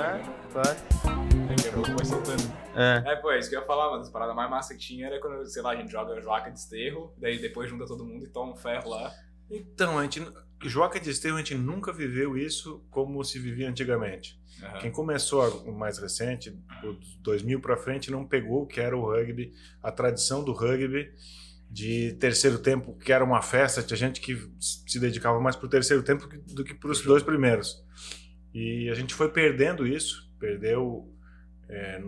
É, vai soltando. É. é. é, pô, é isso que eu ia falar, mano. As paradas mais massa que tinha era quando, sei lá, a gente joga joaca de esterro, daí depois junta todo mundo e toma um ferro lá. Então, a gente. Joaca de esterro, a gente nunca viveu isso como se vivia antigamente. Uhum. Quem começou o mais recente, dos 2000 para frente, não pegou o que era o rugby, a tradição do rugby de terceiro tempo, que era uma festa, tinha gente que se dedicava mais pro terceiro tempo do que pros dois primeiros. E a gente foi perdendo isso, perdeu é,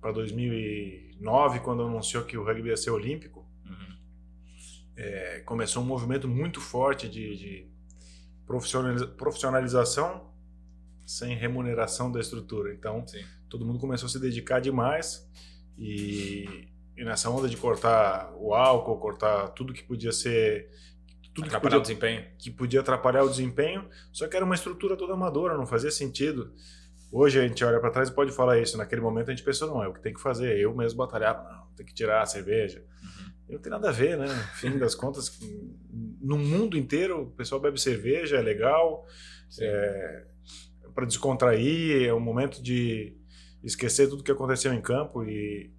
para 2009, quando anunciou que o rugby ia ser olímpico. Uhum. É, começou um movimento muito forte de, de profissionaliza profissionalização sem remuneração da estrutura. Então, Sim. todo mundo começou a se dedicar demais e, e nessa onda de cortar o álcool, cortar tudo que podia ser tudo atrapalhar que podia, o desempenho. que podia atrapalhar o desempenho, só que era uma estrutura toda amadora, não fazia sentido. Hoje a gente olha para trás e pode falar isso. Naquele momento a gente pensou, não, é o que tem que fazer, eu mesmo batalhar, não, tem que tirar a cerveja. Uhum. Não tem nada a ver, né? No fim das contas, no mundo inteiro o pessoal bebe cerveja, é legal, Sim. é, para descontrair, é um momento de esquecer tudo que aconteceu em campo e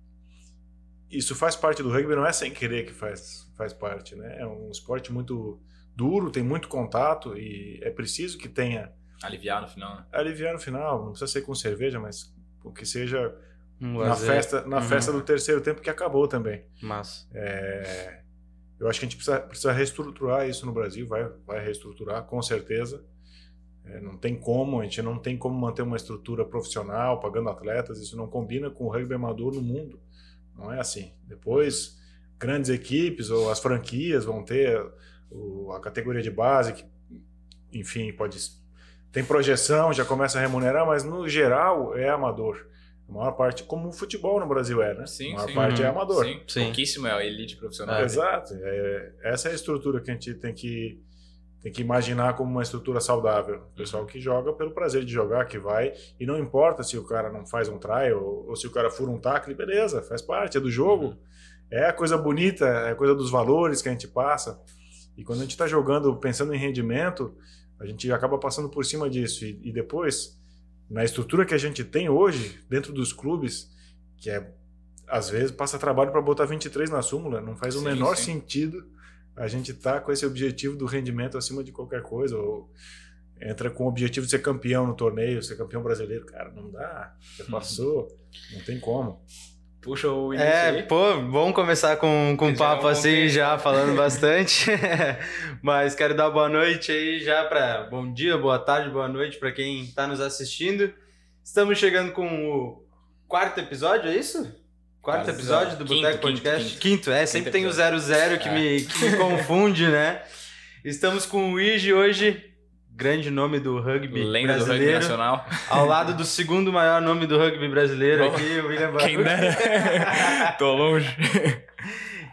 isso faz parte do rugby, não é sem querer que faz faz parte, né? É um esporte muito duro, tem muito contato e é preciso que tenha aliviar no final, né? Aliviar no final, não precisa ser com cerveja, mas o que seja um na festa, na uhum. festa do terceiro tempo que acabou também. Mas é, eu acho que a gente precisa, precisa reestruturar isso no Brasil, vai, vai reestruturar com certeza. É, não tem como, a gente não tem como manter uma estrutura profissional pagando atletas, isso não combina com o rugby amador no mundo. Não é assim. Depois grandes equipes ou as franquias vão ter o, a categoria de base, que, enfim, pode tem projeção, já começa a remunerar, mas no geral é amador. A maior parte, como o futebol no Brasil é, né? Sim, a maior sim, parte é amador. Sim, sim. pouquíssimo é a elite profissional. É, exato. É, essa é a estrutura que a gente tem que, tem que imaginar como uma estrutura saudável. O pessoal que joga pelo prazer de jogar, que vai, e não importa se o cara não faz um trial ou, ou se o cara fura um tackle, beleza, faz parte, é do jogo. Uhum é a coisa bonita, é a coisa dos valores que a gente passa. E quando a gente está jogando pensando em rendimento, a gente acaba passando por cima disso. E, e, depois, na estrutura que a gente tem hoje, dentro dos clubes, que é às vezes passa trabalho para botar 23 na súmula, não faz sim, o menor sim. sentido a gente estar tá com esse objetivo do rendimento acima de qualquer coisa. Ou entra com o objetivo de ser campeão no torneio, ser campeão brasileiro. Cara, não dá, já uhum. passou, não tem como. Puxa o é, início É, aí. pô, bom começar com, com um é, papo assim, já falando bastante. Mas quero dar boa noite aí já para... Bom dia, boa tarde, boa noite para quem está nos assistindo. Estamos chegando com o quarto episódio, é isso? Quarto episódio do Boteco Podcast? Quinto, quinto. é, sempre quinto tem o 00 que, é. me, que me confunde, né? Estamos com o Luigi hoje grande nome do rugby Lenda brasileiro. do rugby nacional. Ao lado do segundo maior nome do rugby brasileiro aqui, o William Barros. Quem dera. Tô longe.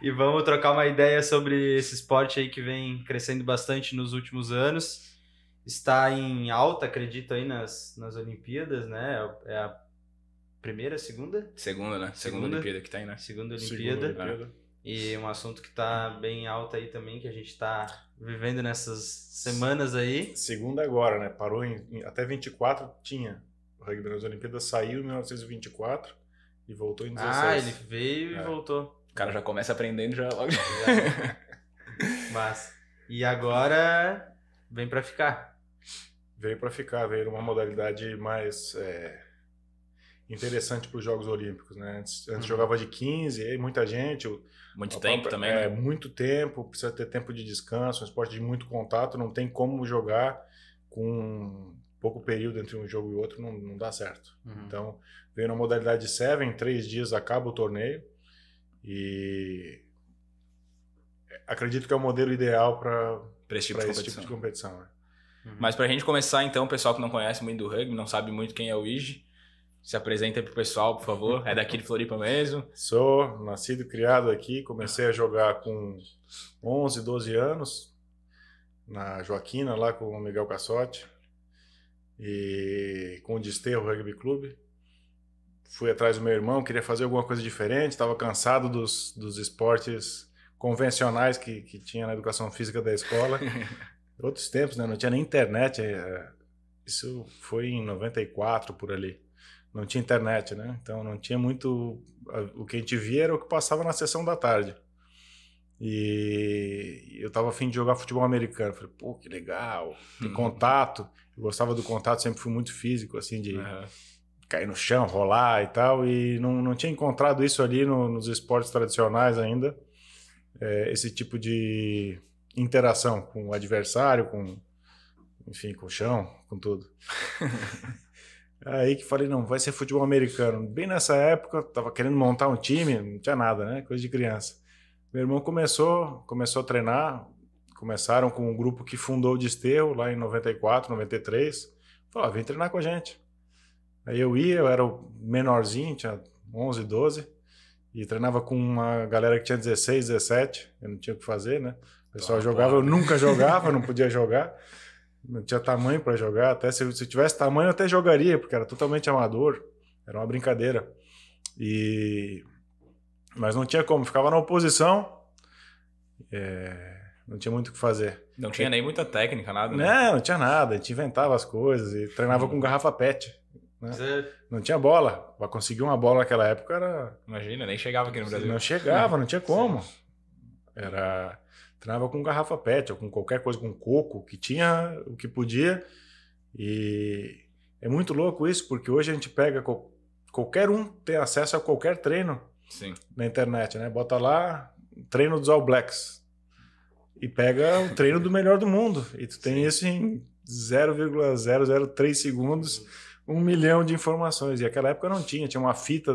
E vamos trocar uma ideia sobre esse esporte aí que vem crescendo bastante nos últimos anos. Está em alta, acredito, aí nas, nas Olimpíadas, né? É a primeira, segunda? Segunda, né? Segunda, segunda Olimpíada que tá aí, né? Segunda Olimpíada. Segunda Olimpíada. Ah. E um assunto que está bem alto aí também, que a gente está vivendo nessas semanas aí. Segunda agora, né? Parou em, em até 24 tinha. O rugby nas Olimpíadas saiu em 1924 e voltou em 16. Ah, ele veio é. e voltou. O cara já começa aprendendo já logo. Mas e agora vem para ficar. Veio para ficar, veio numa modalidade mais é interessante para os Jogos Olímpicos, né? Antes, antes uhum. jogava de 15, muita gente. Muito tempo também. É, né? muito tempo, precisa ter tempo de descanso, um esporte de muito contato, não tem como jogar com pouco período entre um jogo e outro, não, não dá certo. Uhum. Então, veio na modalidade 7, em três dias acaba o torneio e acredito que é o modelo ideal para esse, tipo esse, tipo de competição. Né? Uhum. Mas para a gente começar, então, o pessoal que não conhece muito do rugby, não sabe muito quem é o Iji, se apresenta para o pessoal, por favor. É daqui de Floripa mesmo? Sou nascido e criado aqui. Comecei a jogar com 11, 12 anos na Joaquina, lá com o Miguel Cassotti e com o Desterro Rugby Clube. Fui atrás do meu irmão, queria fazer alguma coisa diferente, estava cansado dos, dos esportes convencionais que, que tinha na educação física da escola. Outros tempos, né? Não tinha nem internet. É, isso foi em 94 por ali não tinha internet, né? Então não tinha muito. O que a gente via era o que passava na sessão da tarde. E eu tava afim de jogar futebol americano. Falei, pô, que legal, tem uhum. contato. Eu gostava do contato, sempre fui muito físico, assim, de uhum. cair no chão, rolar e tal. E não, não tinha encontrado isso ali no, nos esportes tradicionais ainda. É, esse tipo de interação com o adversário, com, enfim, com o chão, com tudo. Aí que falei, não, vai ser futebol americano. Bem nessa época, tava querendo montar um time, não tinha nada, né? Coisa de criança. Meu irmão começou, começou a treinar, começaram com um grupo que fundou o Desterro lá em 94, 93. Falou, ah, vem treinar com a gente. Aí eu ia, eu era o menorzinho, tinha 11, 12, e treinava com uma galera que tinha 16, 17, eu não tinha o que fazer, né? O pessoal tá, jogava, pô. Tá. eu nunca jogava, não podia jogar. Não tinha tamanho para jogar. Até se, se tivesse tamanho, eu até jogaria, porque era totalmente amador. Era uma brincadeira. E... Mas não tinha como. Ficava na oposição. É... Não tinha muito o que fazer. Não tinha nem muita técnica, nada, né? Não, não tinha nada. A gente inventava as coisas e treinava hum. com garrafa pet. Né? Não tinha bola. Pra conseguir uma bola naquela época era. Imagina, nem chegava aqui no Brasil. Não chegava, não tinha como. Era treinava com garrafa PET ou com qualquer coisa, com coco, que tinha o que podia. E é muito louco isso, porque hoje a gente pega. Qualquer um tem acesso a qualquer treino Sim. na internet, né? Bota lá treino dos All Blacks e pega o treino do melhor do mundo. E tu tem Sim. isso em 0,003 segundos, um milhão de informações. E aquela época não tinha, tinha uma fita.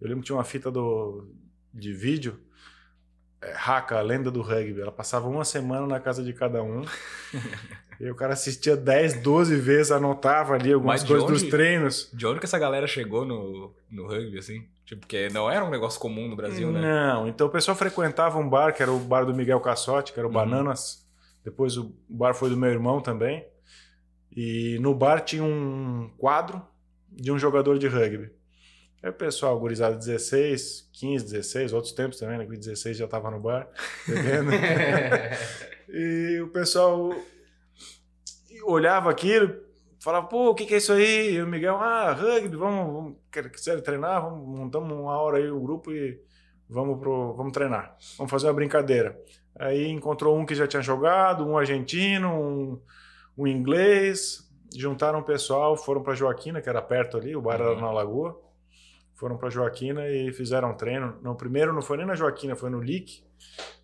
Eu lembro que tinha uma fita do, de vídeo Raca, é, a lenda do rugby. Ela passava uma semana na casa de cada um. e o cara assistia 10, 12 vezes, anotava ali algumas coisas onde, dos treinos. De onde que essa galera chegou no, no rugby, assim? Tipo, porque não era um negócio comum no Brasil, né? Não, então o pessoal frequentava um bar, que era o bar do Miguel Cassotti, que era o uhum. Bananas. Depois o bar foi do meu irmão também. E no bar tinha um quadro de um jogador de rugby. Aí o pessoal, gurizada 16, 15, 16, outros tempos também, né? 16 já tava no bar, bebendo. Tá e o pessoal olhava aquilo, falava, pô, o que, que é isso aí? E o Miguel, ah, rugby, vamos, vamos quiser treinar, vamos, montamos uma hora aí o grupo e vamos, pro, vamos treinar, vamos fazer uma brincadeira. Aí encontrou um que já tinha jogado, um argentino, um, um inglês, juntaram o pessoal, foram para Joaquina, que era perto ali, o bar era uhum. na Lagoa, foram para Joaquina e fizeram treino. No primeiro não foi nem na Joaquina, foi no Lick.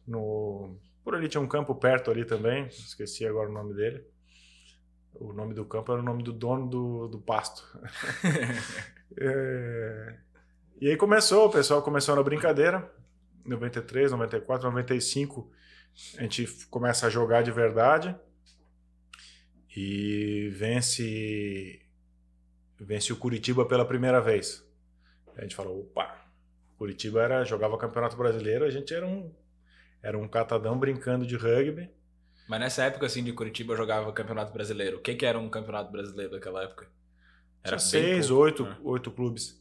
No... Por ali tinha um campo perto ali também, esqueci agora o nome dele. O nome do campo era o nome do dono do, do pasto. é... E aí começou, o pessoal começou na brincadeira. 93, 94, 95, a gente começa a jogar de verdade e vence vence o Curitiba pela primeira vez. A gente falou, opa, Curitiba era, jogava Campeonato Brasileiro, a gente era um, era um catadão brincando de rugby. Mas nessa época, assim, de Curitiba jogava Campeonato Brasileiro. O que, que era um Campeonato Brasileiro daquela época? Era seis, oito, né? oito clubes.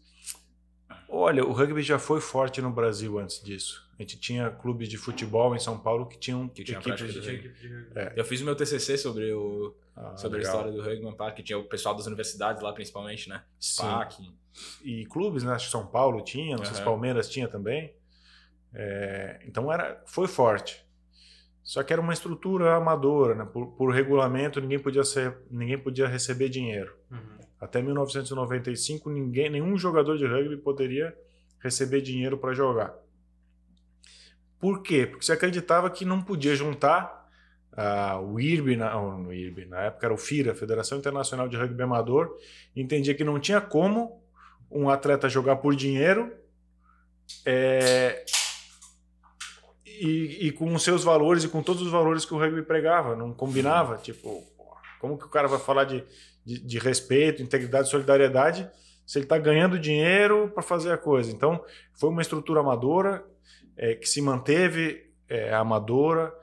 Olha, o rugby já foi forte no Brasil antes disso. A gente tinha clubes de futebol em São Paulo que tinham que tinha equipes de, De... É. Eu fiz o meu TCC sobre o ah, sobre a história do rugby que tinha o pessoal das universidades lá principalmente, né? Sim. E clubes, né? Acho que São Paulo tinha, não sei se Palmeiras tinha também. É, então era, foi forte. Só que era uma estrutura amadora, né? por, por regulamento ninguém podia ser, ninguém podia receber dinheiro. Uhum. Até 1995, ninguém, nenhum jogador de rugby poderia receber dinheiro para jogar. Por quê? Porque se acreditava que não podia juntar uh, o IRB, na, IRB, na época era o FIRA, Federação Internacional de Rugby Amador, entendia que não tinha como um atleta jogar por dinheiro é, e, e, com os seus valores e com todos os valores que o rugby pregava, não combinava. Tipo, como que o cara vai falar de, de, de respeito, integridade, solidariedade, se ele está ganhando dinheiro para fazer a coisa. Então, foi uma estrutura amadora é, que se manteve é, amadora,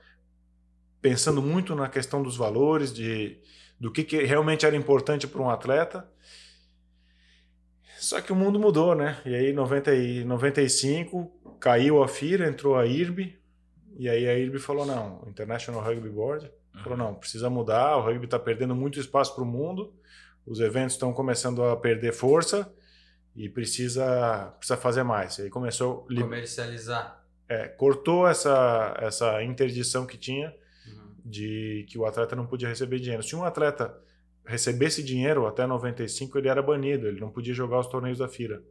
pensando muito na questão dos valores, de, do que, que realmente era importante para um atleta. Só que o mundo mudou, né? E aí, em 95, caiu a FIRA, entrou a IRB, e aí a IRB falou: não, International Rugby Board Falou, não, precisa mudar, o rugby está perdendo muito espaço para o mundo, os eventos estão começando a perder força e precisa, precisa fazer mais. E aí começou... Comercializar. É, cortou essa, essa interdição que tinha uhum. de que o atleta não podia receber dinheiro. Se um atleta recebesse dinheiro até 95, ele era banido, ele não podia jogar os torneios da FIRA.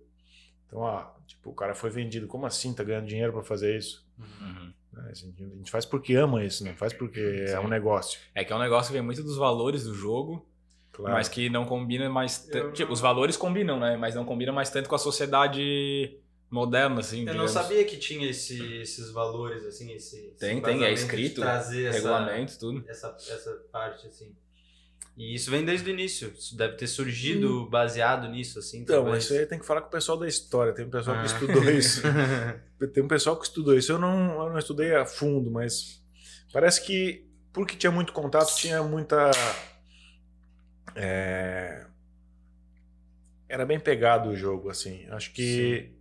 Então, ah, tipo, o cara foi vendido. Como assim tá ganhando dinheiro para fazer isso? Uhum. uhum. Né, a gente, a gente faz porque ama isso, não faz porque Sim. é um negócio. É que é um negócio que vem muito dos valores do jogo, claro. mas que não combina mais. Eu... Tipo, os valores combinam, né? Mas não combina mais tanto com a sociedade moderna, assim. Eu digamos. não sabia que tinha esse, esses valores, assim, esse. Tem, esse tem, é escrito, regulamento, essa, tudo. Essa, essa parte, assim. E isso vem desde o início. Isso deve ter surgido hum. baseado nisso, assim. Então, talvez. isso aí tem que falar com o pessoal da história. Tem um pessoal ah. que estudou isso. tem um pessoal que estudou isso. Eu não, eu não estudei a fundo, mas parece que porque tinha muito contato, tinha muita. É... Era bem pegado o jogo, assim. Acho que Sim.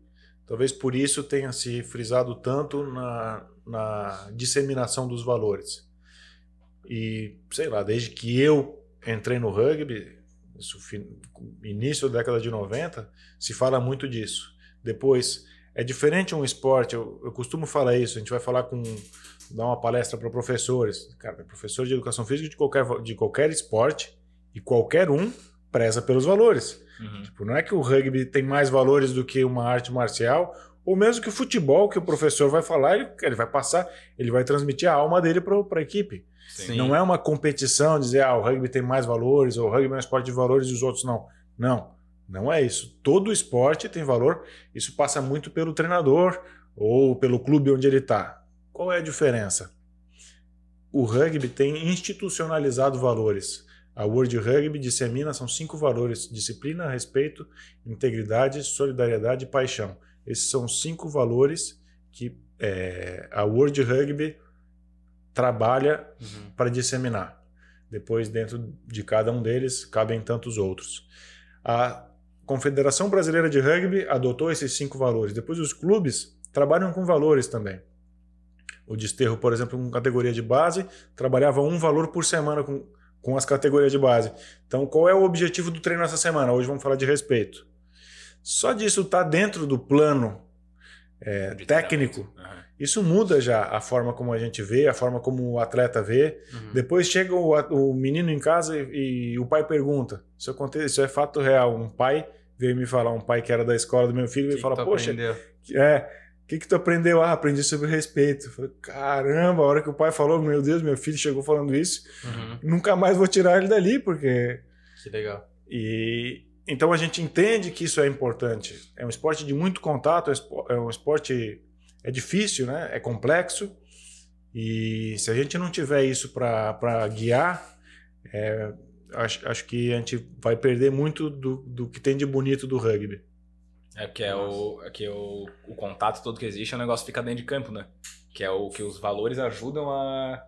talvez por isso tenha se frisado tanto na, na disseminação dos valores. E sei lá, desde que eu entrei no rugby, isso, início da década de 90, se fala muito disso. Depois, é diferente um esporte, eu, eu costumo falar isso, a gente vai falar com, dar uma palestra para professores. Cara, professor de educação física de qualquer, de qualquer esporte e qualquer um preza pelos valores. Uhum. Tipo, não é que o rugby tem mais valores do que uma arte marcial, ou mesmo que o futebol que o professor vai falar, ele, ele vai passar, ele vai transmitir a alma dele para a equipe. Sim. Não é uma competição dizer, ah, o rugby tem mais valores, ou o rugby é um esporte de valores e os outros não. Não, não é isso. Todo esporte tem valor, isso passa muito pelo treinador ou pelo clube onde ele está. Qual é a diferença? O rugby tem institucionalizado valores. A World Rugby dissemina são cinco valores: disciplina, respeito, integridade, solidariedade e paixão. Esses são cinco valores que é, a World Rugby trabalha uhum. para disseminar. Depois, dentro de cada um deles, cabem tantos outros. A Confederação Brasileira de Rugby adotou esses cinco valores. Depois, os clubes trabalham com valores também. O Desterro, por exemplo, com categoria de base, trabalhava um valor por semana com, com as categorias de base. Então, qual é o objetivo do treino essa semana? Hoje vamos falar de respeito. Só disso está dentro do plano é, técnico. Uhum isso muda já a forma como a gente vê, a forma como o atleta vê. Uhum. Depois chega o, o, menino em casa e, e o pai pergunta. Isso, acontece, isso é fato real. Um pai veio me falar, um pai que era da escola do meu filho, veio fala: poxa, aprendeu? é, o que, que tu aprendeu? Ah, aprendi sobre respeito. falei, caramba, a hora que o pai falou, meu Deus, meu filho chegou falando isso, uhum. nunca mais vou tirar ele dali, porque... Que legal. E... Então a gente entende que isso é importante. É um esporte de muito contato, é um é esporte é difícil, né? É complexo. E se a gente não tiver isso para guiar, é, acho, acho que a gente vai perder muito do, do que tem de bonito do rugby. É que é o, é que o, o contato todo que existe, o é negócio fica dentro de campo, né? Que é o que os valores ajudam a,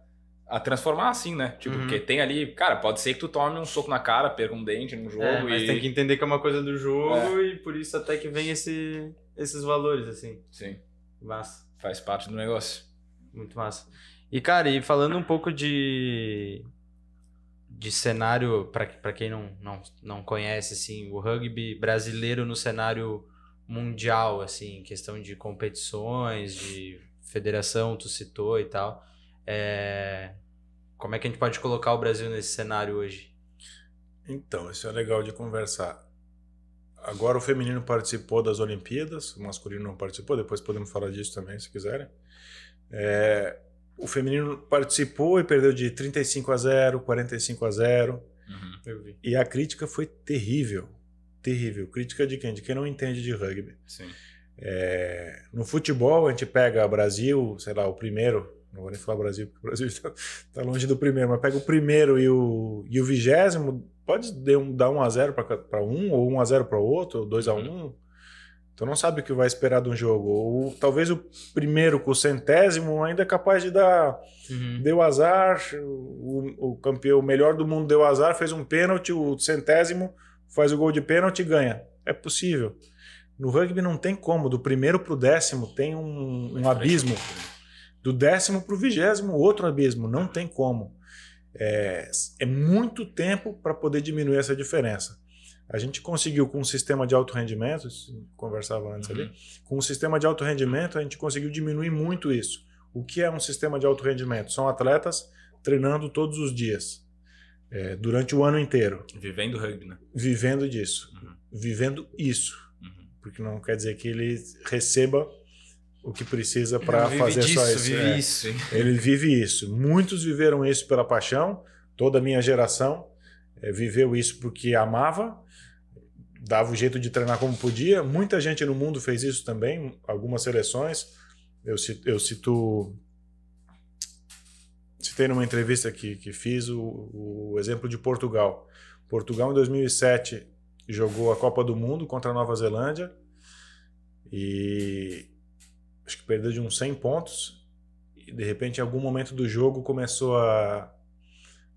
a transformar assim, né? Tipo, uhum. porque tem ali, cara, pode ser que tu tome um soco na cara, perca um dente no jogo. É, mas e... tem que entender que é uma coisa do jogo é. e por isso até que vem esse, esses valores, assim. Sim. Massa. Faz parte do negócio. Muito massa. E, cara, e falando um pouco de, de cenário, para quem não, não, não conhece, assim, o rugby brasileiro no cenário mundial, assim, questão de competições, de federação, tu citou e tal. É... Como é que a gente pode colocar o Brasil nesse cenário hoje? Então, isso é legal de conversar agora o feminino participou das Olimpíadas, o masculino não participou, depois podemos falar disso também, se quiserem. É, o feminino participou e perdeu de 35 a 0, 45 a 0. Uhum, e a crítica foi terrível. Terrível. Crítica de quem? De quem não entende de rugby. É, no futebol, a gente pega Brasil, sei lá, o primeiro. Não vou nem falar Brasil, porque o Brasil está tá longe do primeiro, mas pega o primeiro e o, e o vigésimo pode um, dar 1 um a 0 para um, ou 1 um a 0 para outro, ou 2 a 1. Uhum. Um. Então não sabe o que vai esperar de um jogo. Ou talvez o primeiro com o centésimo ainda é capaz de dar. Uhum. Deu azar, o, o campeão melhor do mundo deu azar, fez um pênalti, o centésimo faz o gol de pênalti e ganha. É possível. No rugby não tem como, do primeiro para o décimo tem um, um abismo. Do décimo para o vigésimo, outro abismo. Não tem como. É, é muito tempo para poder diminuir essa diferença. A gente conseguiu com um sistema de alto rendimento, conversava antes uhum. ali, com um sistema de alto rendimento a gente conseguiu diminuir muito isso. O que é um sistema de alto rendimento? São atletas treinando todos os dias, é, durante o ano inteiro. Vivendo rugby, né? Vivendo disso. Uhum. Vivendo isso. Uhum. Porque não quer dizer que ele receba o que precisa para fazer disso, só isso. Vive é. isso. Ele vive isso. Muitos viveram isso pela paixão, toda a minha geração eh, viveu isso porque amava, dava o jeito de treinar como podia. Muita gente no mundo fez isso também, algumas seleções. Eu cito, eu cito citei numa entrevista que, que fiz o, o exemplo de Portugal. Portugal em 2007 jogou a Copa do Mundo contra a Nova Zelândia e acho que perdeu de uns 100 pontos e de repente em algum momento do jogo começou a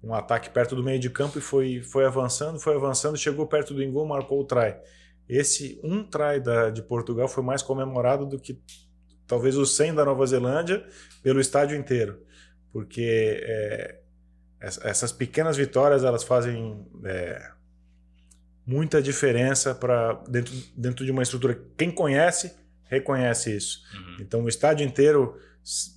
um ataque perto do meio de campo e foi, foi avançando, foi avançando, chegou perto do gol, marcou o try. Esse um try da, de Portugal foi mais comemorado do que talvez o 100 da Nova Zelândia pelo estádio inteiro, porque é, essas pequenas vitórias elas fazem é, muita diferença para dentro, dentro de uma estrutura. Quem conhece reconhece isso. Uhum. Então, o estádio inteiro,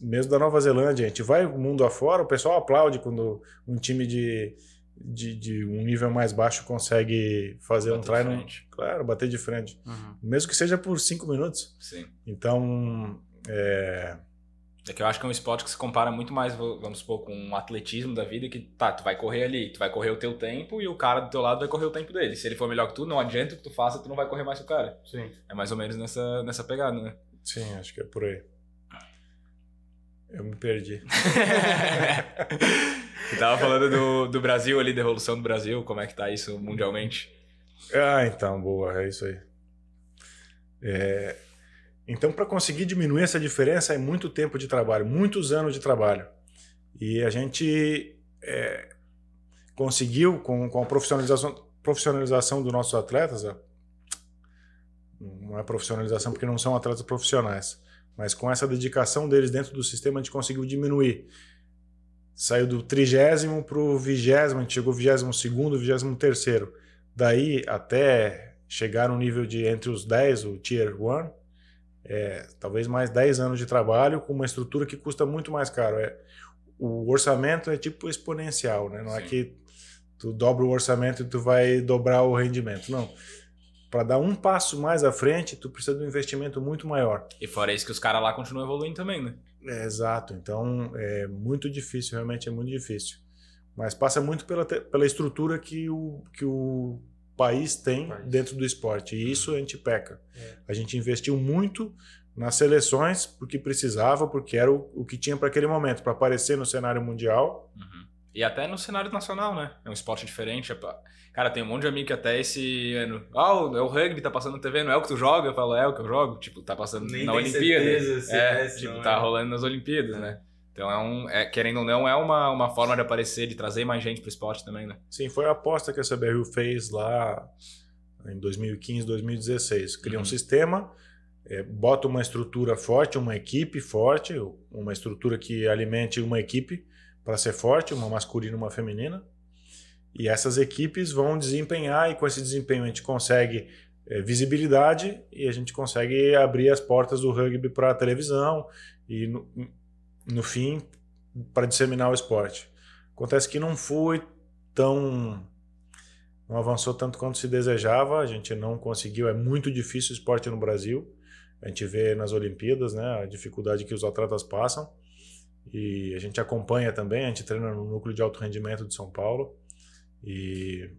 mesmo da Nova Zelândia, a gente vai mundo afora, o pessoal aplaude quando um time de, de, de um nível mais baixo consegue fazer bater um try. No, claro, bater de frente. Uhum. Mesmo que seja por cinco minutos. Sim. Então, é, é que eu acho que é um esporte que se compara muito mais, vamos supor, com um atletismo da vida, que tá, tu vai correr ali, tu vai correr o teu tempo e o cara do teu lado vai correr o tempo dele. Se ele for melhor que tu, não adianta o que tu faça, tu não vai correr mais que o cara. Sim. É mais ou menos nessa, nessa pegada, né? Sim, acho que é por aí. Eu me perdi. tu tava falando do, do Brasil ali, da evolução do Brasil, como é que tá isso mundialmente? Ah, então, boa, é isso aí. É então, para conseguir diminuir essa diferença, é muito tempo de trabalho, muitos anos de trabalho. E a gente é, conseguiu, com, com a profissionalização, profissionalização dos nossos atletas, é, não é profissionalização porque não são atletas profissionais, mas com essa dedicação deles dentro do sistema, a gente conseguiu diminuir. Saiu do trigésimo para o vigésimo, a gente chegou vigésimo segundo, vigésimo terceiro. Daí até chegar no nível de entre os 10, o Tier 1, é, talvez mais 10 anos de trabalho com uma estrutura que custa muito mais caro. É, o orçamento é tipo exponencial, né? Não é Sim. é que tu dobra o orçamento e tu vai dobrar o rendimento, não. Para dar um passo mais à frente, tu precisa de um investimento muito maior. E fora isso que os caras lá continuam evoluindo também, né? É, exato. Então é muito difícil, realmente é muito difícil. Mas passa muito pela, pela estrutura que o, que o país tem país. dentro do esporte. E isso a gente peca. É. A gente investiu muito nas seleções porque precisava, porque era o, o que tinha para aquele momento, para aparecer no cenário mundial. Uhum. E até no cenário nacional, né? É um esporte diferente. É Cara, tem um monte de amigo que até esse ano. Ah, oh, é o rugby, tá passando na TV, não é o que tu joga? Eu falo, é o que eu jogo. Tipo, tá passando Nem na Olimpíada. Certeza, né? é, é, tipo, tá é. rolando nas Olimpíadas, é. né? Então, é um, é, querendo ou não, é uma, uma forma de aparecer, de trazer mais gente para o esporte também, né? Sim, foi a aposta que a CBRU fez lá em 2015, 2016. Cria uhum. um sistema, é, bota uma estrutura forte, uma equipe forte, uma estrutura que alimente uma equipe para ser forte, uma masculina e uma feminina. E essas equipes vão desempenhar, e com esse desempenho a gente consegue é, visibilidade e a gente consegue abrir as portas do rugby para a televisão. E no, no fim, para disseminar o esporte. Acontece que não foi tão. não avançou tanto quanto se desejava, a gente não conseguiu, é muito difícil o esporte no Brasil. A gente vê nas Olimpíadas né, a dificuldade que os atletas passam. E a gente acompanha também, a gente treina no núcleo de alto rendimento de São Paulo. E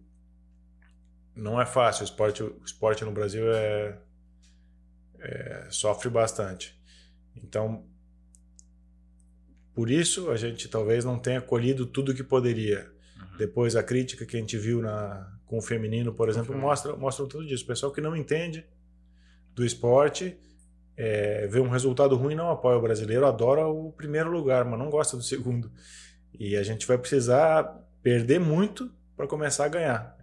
não é fácil, o esporte, o esporte no Brasil é, é sofre bastante. Então, por isso, a gente talvez não tenha colhido tudo que poderia. Uhum. Depois, a crítica que a gente viu na, com o feminino, por exemplo, mostra, mostra tudo disso. O pessoal que não entende do esporte é, vê um resultado ruim não apoia o brasileiro, adora o primeiro lugar, mas não gosta do segundo. E a gente vai precisar perder muito para começar a ganhar.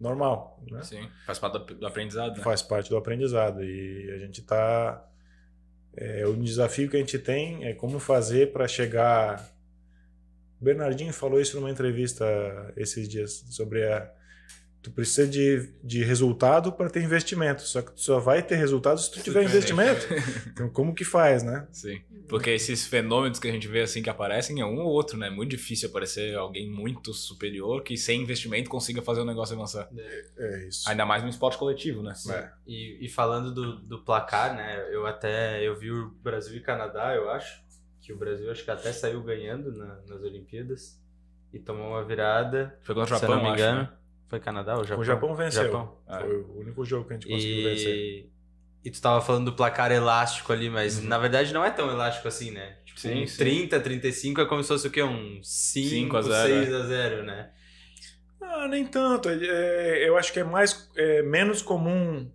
normal. Né? Sim, faz parte do aprendizado. Né? Faz parte do aprendizado. E a gente está é, o desafio que a gente tem é como fazer para chegar. O Bernardinho falou isso numa entrevista esses dias sobre a, Tu precisa de, de resultado para ter investimento. Só que tu só vai ter resultado se tu tiver investimento. Então, como que faz, né? Sim. Porque esses fenômenos que a gente vê assim que aparecem é um ou outro, né? É muito difícil aparecer alguém muito superior que sem investimento consiga fazer o negócio avançar. É, é isso. Ainda mais no esporte coletivo, né? É. E, e, falando do, do placar, né? Eu até eu vi o Brasil e Canadá, eu acho. Que o Brasil acho que até saiu ganhando na, nas Olimpíadas. E tomou uma virada. Foi contra o Japão, não me engano. Acho, né? Foi Canadá ou Japão? O Japão venceu. Japão. Ah. Foi o único jogo que a gente conseguiu e... vencer. E tu tava falando do placar elástico ali, mas uhum. na verdade não é tão elástico assim, né? Tipo, sim, um sim. 30, 35 é como se fosse o quê? Um 5, 5 a 0, 6 é. a 0, né? Ah, nem tanto. É, eu acho que é mais é, menos comum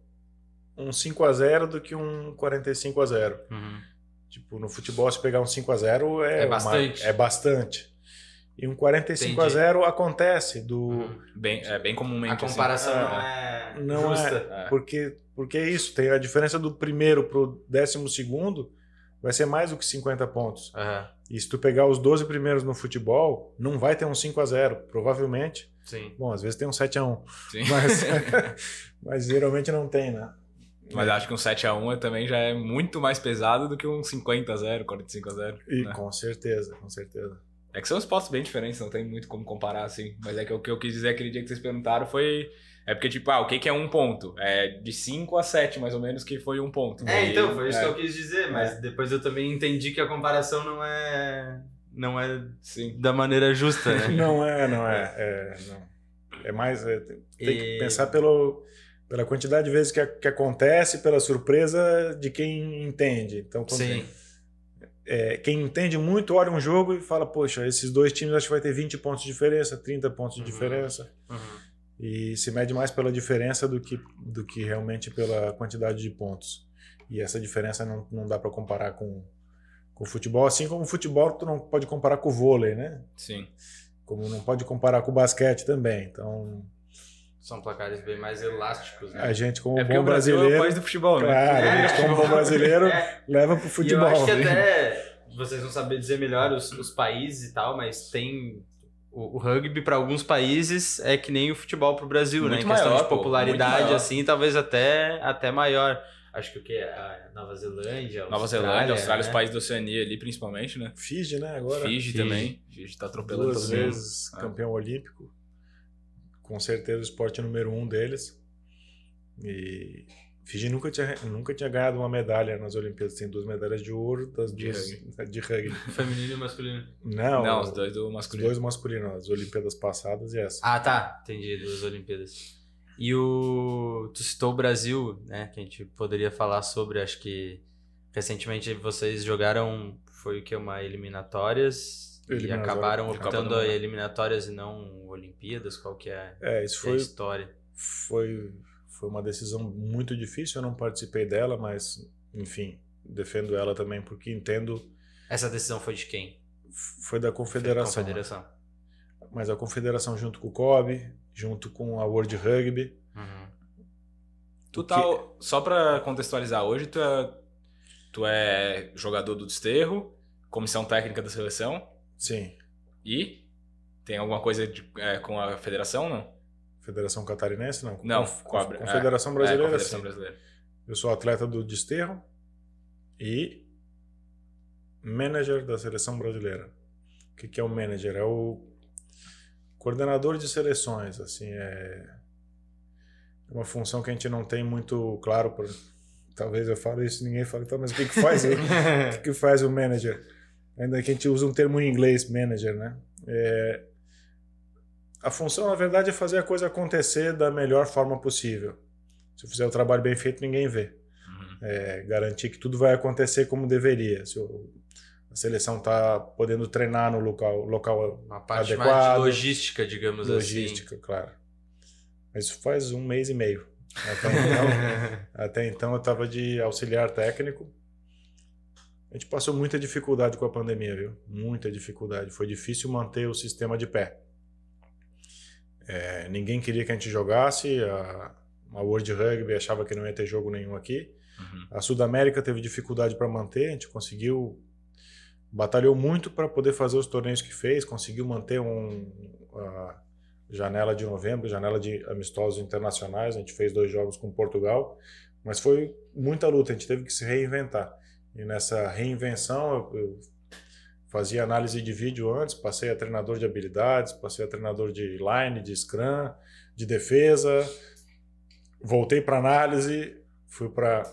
um 5 a 0 do que um 45 a 0. Uhum. Tipo, no futebol, se pegar um 5 a 0 é, é bastante. Uma, é bastante. E um 45 Entendi. a 0 acontece do hum, bem, é bem comumente a assim. comparação assim, não é, não é. justa. É. porque porque é isso, tem a diferença do primeiro para o décimo segundo vai ser mais do que 50 pontos. Uhum. E se tu pegar os 12 primeiros no futebol, não vai ter um 5 a 0 provavelmente. Sim. Bom, às vezes tem um 7 a 1 Sim. Mas, mas geralmente não tem, né? Mas acho que um 7x1 também já é muito mais pesado do que um 50x0, 45x0. E né? com certeza, com certeza. É que são esportes bem diferentes, não tem muito como comparar, assim. Mas é que o que eu quis dizer aquele dia que vocês perguntaram foi... É porque, tipo, ah, o que, que é um ponto? É de 5 a 7, mais ou menos, que foi um ponto. É, e, então, foi isso é. que eu quis dizer, mas é. depois eu também entendi que a comparação não é. Não é Sim. da maneira justa, né? não é, não é. É, é não. é mais. É, tem e... que pensar pelo, pela quantidade de vezes que, que acontece, pela surpresa de quem entende. Então, quando, Sim é, quem entende muito olha um jogo e fala, poxa, esses dois times acho que vai ter 20 pontos de diferença, 30 pontos de uhum. diferença. Uhum. E se mede mais pela diferença do que, do que realmente pela quantidade de pontos. E essa diferença não, não dá para comparar com, com o futebol, assim como o futebol tu não pode comparar com o vôlei, né? Sim. Como não pode comparar com o basquete também. Então, são placares bem mais elásticos, né? A gente, como é bom o é brasileiro. É o país do futebol, né? Claro, a é. gente, como bom brasileiro, é. leva pro futebol. E eu acho que né? até vocês vão saber dizer melhor os, os países e tal, mas tem. O, o rugby para alguns países é que nem o futebol para o Brasil, né? muito né? Em maior, questão de popularidade, assim, talvez até, até maior. Acho que o que? A Nova Zelândia. Nova Zelândia, Austrália, né? os países da Oceania ali, principalmente, né? Fiji, né? Agora. Fiji, Fiji. também. Fiji está atropelando Duas também. vezes é. campeão ah. olímpico com certeza o esporte número um deles. E Fiji nunca tinha, nunca tinha ganhado uma medalha nas Olimpíadas, tem duas medalhas de ouro das de duas rugby. de rugby. Feminino e masculino. Não, Não, os dois do masculino. Os dois masculinos, as Olimpíadas passadas e essa. Ah, tá, entendi, duas Olimpíadas. E o tu citou o Brasil, né, que a gente poderia falar sobre, acho que recentemente vocês jogaram foi o que uma eliminatórias e acabaram optando a eliminatórias e não Olimpíadas, qual que é, é, isso é foi, a história? Foi, foi uma decisão muito difícil, eu não participei dela, mas, enfim, defendo ela também porque entendo... Essa decisão foi de quem? Foi da Confederação. Foi da né? Confederação. Mas a Confederação junto com o COB, junto com a World Rugby... Uhum. Tu tá, que... só para contextualizar, hoje tu é, tu é jogador do Desterro, comissão técnica da seleção, Sim. E? Tem alguma coisa de, é, com a federação, não? Federação Catarinense, não? Não, Conf cobra. Confederação é, é, Brasileira, é, Brasileira. Eu sou atleta do desterro e manager da Seleção Brasileira. O que, que é o manager? É o coordenador de seleções, assim, é uma função que a gente não tem muito claro, por... talvez eu falo isso ninguém fala, tá, mas o que, que faz o que, que faz o manager? ainda que a gente use um termo em inglês, manager, né? É, a função, na verdade, é fazer a coisa acontecer da melhor forma possível. Se eu fizer o trabalho bem feito, ninguém vê. Uhum. É, garantir que tudo vai acontecer como deveria. Se eu, a seleção está podendo treinar no local, local Uma parte adequado. Mais de logística, digamos logística, assim. Logística, claro. Mas isso faz um mês e meio. Até então, até então eu estava de auxiliar técnico a gente passou muita dificuldade com a pandemia, viu? Muita dificuldade. Foi difícil manter o sistema de pé. É, ninguém queria que a gente jogasse, a, a World Rugby achava que não ia ter jogo nenhum aqui. Uhum. A Sudamérica teve dificuldade para manter, a gente conseguiu. Batalhou muito para poder fazer os torneios que fez, conseguiu manter um, a janela de novembro, janela de amistosos internacionais. A gente fez dois jogos com Portugal, mas foi muita luta, a gente teve que se reinventar. E nessa reinvenção, eu, eu fazia análise de vídeo antes, passei a treinador de habilidades, passei a treinador de line, de scrum, de defesa, voltei para análise, fui para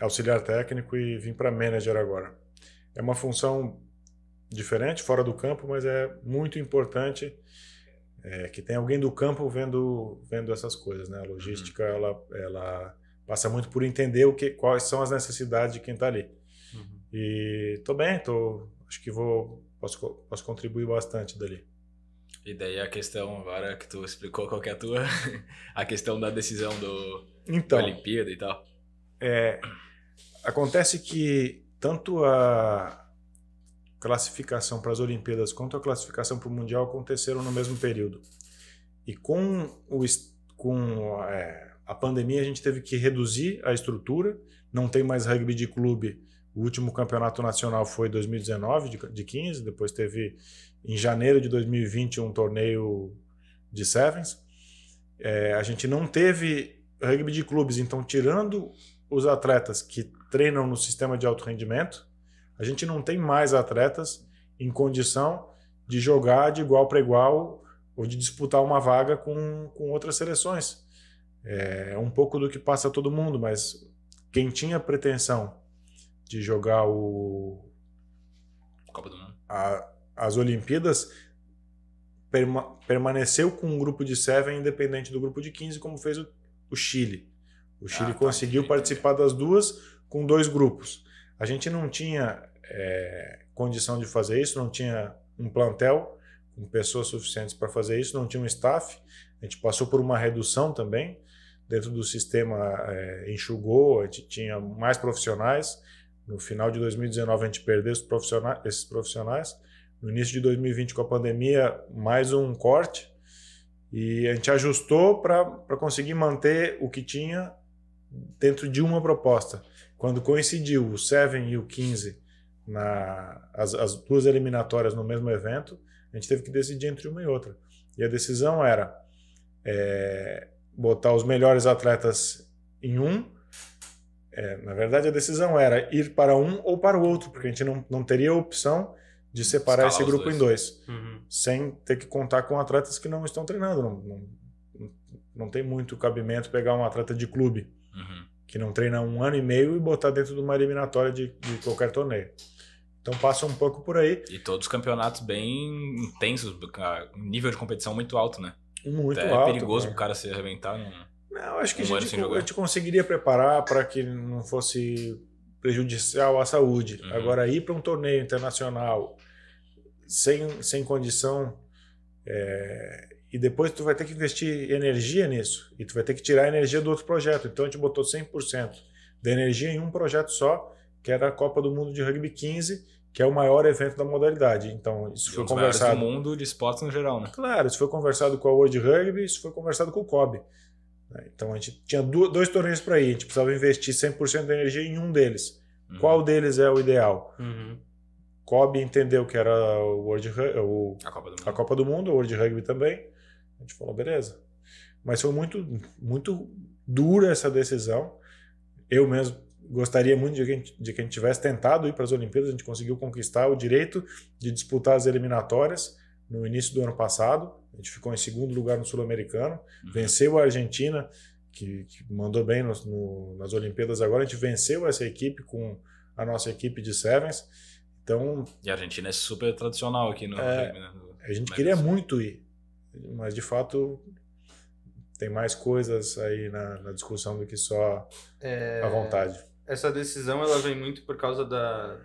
auxiliar técnico e vim para manager agora. É uma função diferente, fora do campo, mas é muito importante é, que tem alguém do campo vendo, vendo essas coisas, né? A logística, uhum. ela, ela Passa muito por entender o que, quais são as necessidades de quem está ali. Uhum. E tô bem, tô, acho que vou posso, posso contribuir bastante dali. E daí a questão agora que tu explicou qual que é a tua, a questão da decisão do então, da Olimpíada e tal. É, acontece que tanto a classificação para as Olimpíadas quanto a classificação para o Mundial aconteceram no mesmo período. E com o, com, é, a pandemia a gente teve que reduzir a estrutura, não tem mais rugby de clube. O último campeonato nacional foi 2019, de, 15, depois teve em janeiro de 2020 um torneio de sevens. É, a gente não teve rugby de clubes, então tirando os atletas que treinam no sistema de alto rendimento, a gente não tem mais atletas em condição de jogar de igual para igual ou de disputar uma vaga com, com outras seleções. É, é um pouco do que passa todo mundo, mas quem tinha pretensão de jogar o. Copa do Mundo. A, as Olimpíadas perma, permaneceu com um grupo de Seven independente do grupo de 15, como fez o, o Chile. O Chile ah, tá. conseguiu tá, participar das duas com dois grupos. A gente não tinha é, condição de fazer isso, não tinha um plantel com pessoas suficientes para fazer isso, não tinha um staff. A gente passou por uma redução também dentro do sistema é, enxugou, a gente tinha mais profissionais. No final de 2019 a gente perdeu esses profissionais, esses profissionais. No início de 2020 com a pandemia mais um corte e a gente ajustou para conseguir manter o que tinha dentro de uma proposta. Quando coincidiu o 7 e o 15 na as, as duas eliminatórias no mesmo evento, a gente teve que decidir entre uma e outra. E a decisão era é, botar os melhores atletas em um. É, na verdade, a decisão era ir para um ou para o outro, porque a gente não, não teria a opção de separar esse grupo dois. em dois, uhum. sem ter que contar com atletas que não estão treinando. Não, não, não tem muito cabimento pegar um atleta de clube uhum. que não treina um ano e meio e botar dentro de uma eliminatória de, de qualquer torneio. Então passa um pouco por aí. E todos os campeonatos bem intensos, nível de competição muito alto, né? Muito é, alto. É perigoso para o cara se arrebentar. Não, não acho que um a, gente, a gente conseguiria preparar para que não fosse prejudicial à saúde. Uhum. Agora, ir para um torneio internacional sem, sem condição é, e depois tu vai ter que investir energia nisso e tu vai ter que tirar a energia do outro projeto. Então a gente botou 100% da energia em um projeto só, que era a Copa do Mundo de Rugby 15, que é o maior evento da modalidade. Então, isso e foi conversado. do mundo de esportes no geral, né? Claro, isso foi conversado com a World Rugby, isso foi conversado com o COB. Né? Então, a gente tinha dois torneios para ir, a gente precisava investir 100% da energia em um deles. Uhum. Qual deles é o ideal? Uhum. COB entendeu que era o World, o, a, Copa do mundo. a Copa do Mundo, o World Rugby também. A gente falou, beleza. Mas foi muito, muito dura essa decisão. Eu mesmo gostaria muito de que, gente, de que a gente tivesse tentado ir para as Olimpíadas, a gente conseguiu conquistar o direito de disputar as eliminatórias no início do ano passado. A gente ficou em segundo lugar no Sul-Americano, uhum. venceu a Argentina, que, que mandou bem no, no, nas Olimpíadas agora. A gente venceu essa equipe com a nossa equipe de Sevens. Então, e a Argentina é super tradicional aqui no. É, né, a gente queria muito ir, mas de fato tem mais coisas aí na, na discussão do que só é... a vontade essa decisão ela vem muito por causa da,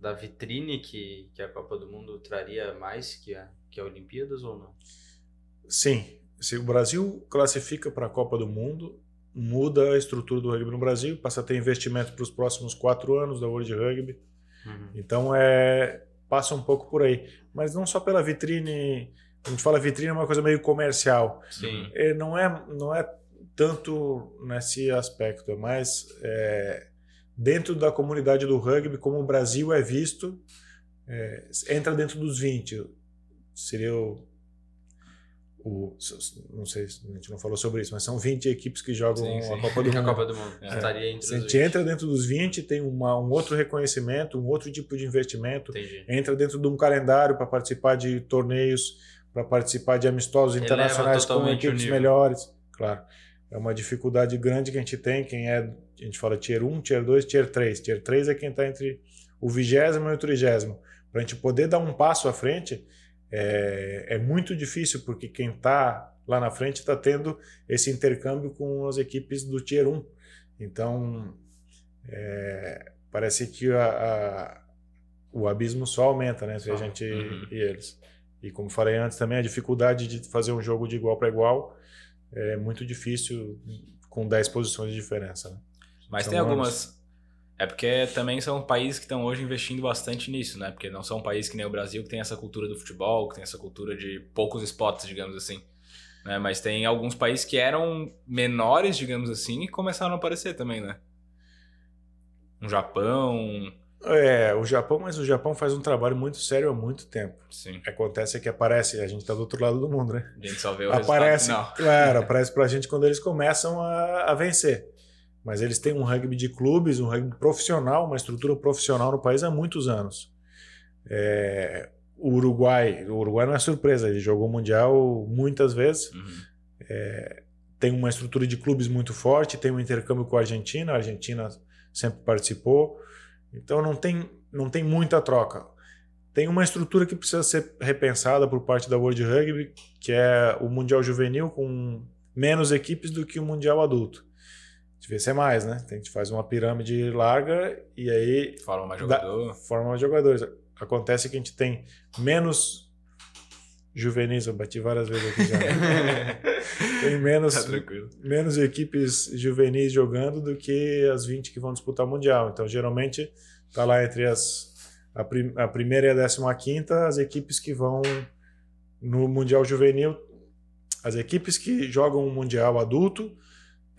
da vitrine que, que a Copa do Mundo traria mais que a, que a Olimpíadas ou não? Sim. Se o Brasil classifica para a Copa do Mundo, muda a estrutura do rugby no Brasil, passa a ter investimento para os próximos quatro anos da World Rugby. Uhum. Então é passa um pouco por aí, mas não só pela vitrine. A gente fala vitrine é uma coisa meio comercial. Sim. É, não é não é tanto nesse aspecto, é mais é, dentro da comunidade do rugby, como o Brasil é visto, é, entra dentro dos 20. Seria o, o, Não sei, a gente não falou sobre isso, mas são 20 equipes que jogam sim, sim. a Copa do Mundo. Copa do Mundo. É. é. a gente entra dentro dos 20, tem uma, um outro reconhecimento, um outro tipo de investimento, Entendi. entra dentro de um calendário para participar de torneios, para participar de amistosos internacionais com equipes melhores. Claro, é uma dificuldade grande que a gente tem, quem é a gente fala tier 1, tier 2, tier 3. Tier 3 é quem está entre o vigésimo e o trigésimo. Para a gente poder dar um passo à frente, é, é muito difícil, porque quem está lá na frente está tendo esse intercâmbio com as equipes do Tier 1. Então, é, parece que a, a, o abismo só aumenta né, entre ah, a gente uhum. e eles. E como falei antes também, a dificuldade de fazer um jogo de igual para igual é muito difícil com 10 posições de diferença. Né? Mas são tem algumas. É porque também são países que estão hoje investindo bastante nisso, né? Porque não são países que nem o Brasil que tem essa cultura do futebol, que tem essa cultura de poucos esportes, digamos assim. Né? Mas tem alguns países que eram menores, digamos assim, e começaram a aparecer também, né? Um Japão. É, o Japão, mas o Japão faz um trabalho muito sério há muito tempo. Sim. O que acontece é que aparece, a gente tá do outro lado do mundo, né? A gente só vê o aparece, resultado final. Claro, aparece pra gente quando eles começam a, a vencer. Mas eles têm um rugby de clubes, um rugby profissional, uma estrutura profissional no país há muitos anos. É, o Uruguai, o Uruguai não é surpresa, ele jogou o Mundial muitas vezes. Uhum. É, tem uma estrutura de clubes muito forte, tem um intercâmbio com a Argentina, a Argentina sempre participou. Então não tem, não tem muita troca. Tem uma estrutura que precisa ser repensada por parte da World Rugby, que é o Mundial Juvenil com menos equipes do que o Mundial Adulto. Devia ser mais, né? Tem que faz uma pirâmide larga e aí. Forma mais jogador. Dá, forma mais jogadores. Acontece que a gente tem menos juvenis, eu bati várias vezes aqui já. Né? tem menos, tá menos equipes juvenis jogando do que as 20 que vão disputar o Mundial. Então, geralmente, tá lá entre as a, prim, a primeira e a décima quinta, as equipes que vão no Mundial Juvenil, as equipes que jogam o Mundial adulto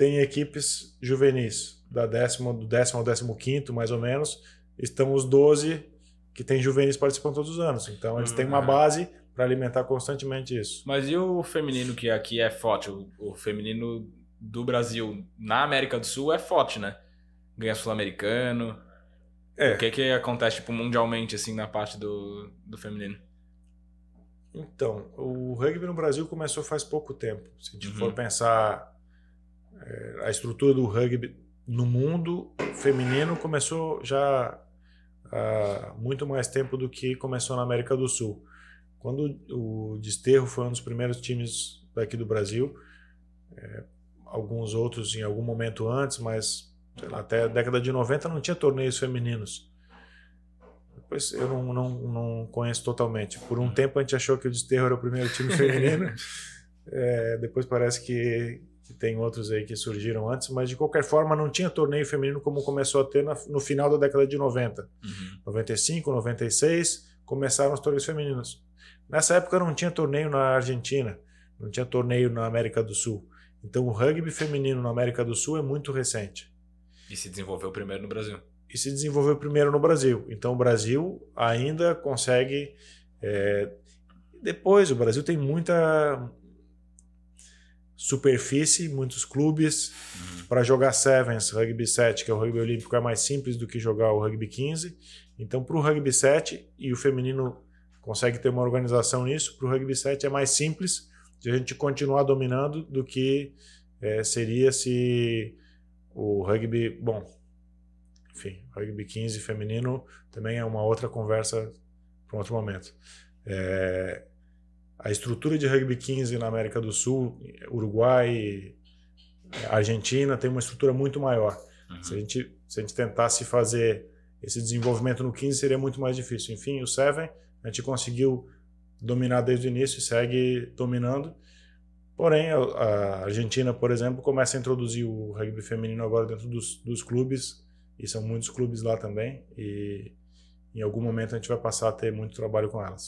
tem equipes juvenis, da décima, do décimo ao décimo quinto, mais ou menos, estão os 12 que tem juvenis participando todos os anos. Então eles têm uma uhum. base para alimentar constantemente isso. Mas e o feminino que aqui é forte? O, o feminino do Brasil na América do Sul é forte, né? Ganha sul-americano. É. O que, que acontece tipo, mundialmente assim na parte do, do feminino? Então, o rugby no Brasil começou faz pouco tempo. Se a gente uhum. for pensar é, a estrutura do rugby no mundo feminino começou já há muito mais tempo do que começou na América do Sul. Quando o Desterro foi um dos primeiros times daqui do Brasil, é, alguns outros em algum momento antes, mas lá, até a década de 90 não tinha torneios femininos. Pois eu não, não, não conheço totalmente. Por um uhum. tempo a gente achou que o Desterro era o primeiro time feminino, é, depois parece que tem outros aí que surgiram antes, mas de qualquer forma não tinha torneio feminino como começou a ter na, no final da década de 90. Uhum. 95, 96, começaram os torneios femininos. Nessa época não tinha torneio na Argentina, não tinha torneio na América do Sul. Então o rugby feminino na América do Sul é muito recente. E se desenvolveu primeiro no Brasil. E se desenvolveu primeiro no Brasil. Então o Brasil ainda consegue. É... Depois, o Brasil tem muita, superfície, muitos clubes. Uhum. Para jogar Sevens, Rugby 7, que é o rugby olímpico, é mais simples do que jogar o Rugby 15. Então, para o Rugby 7, e o feminino consegue ter uma organização nisso, para o Rugby 7 é mais simples de a gente continuar dominando do que é, seria se o rugby. Bom, enfim, rugby 15 feminino também é uma outra conversa para um outro momento. É, a estrutura de rugby 15 na América do Sul, Uruguai, Argentina, tem uma estrutura muito maior. Uhum. Se, a gente, se a gente tentasse fazer esse desenvolvimento no 15, seria muito mais difícil. Enfim, o Seven, a gente conseguiu dominar desde o início e segue dominando. Porém, a Argentina, por exemplo, começa a introduzir o rugby feminino agora dentro dos, dos clubes, e são muitos clubes lá também, e em algum momento a gente vai passar a ter muito trabalho com elas.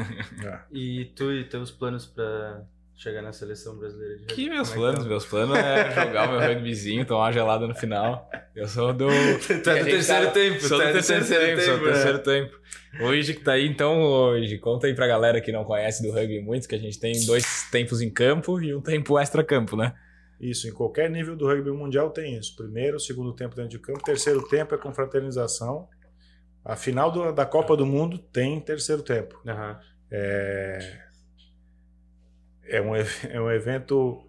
é. E tu e teus planos para chegar na seleção brasileira de rugby? É que tá? meus planos? É que meus planos é jogar meu rugbyzinho, tomar uma gelada no final. Eu sou do. tu é do terceiro tá... tempo, sou tá do terceiro, terceiro tempo, sou do né? terceiro tempo. Hoje que tá aí, então, hoje, conta aí pra galera que não conhece do rugby muito, que a gente tem dois tempos em campo e um tempo extra-campo, né? Isso, em qualquer nível do rugby mundial tem isso. Primeiro, segundo tempo dentro de campo, terceiro tempo é confraternização. A final do, da Copa do Mundo tem terceiro tempo. Uhum. É, é, um, é um evento.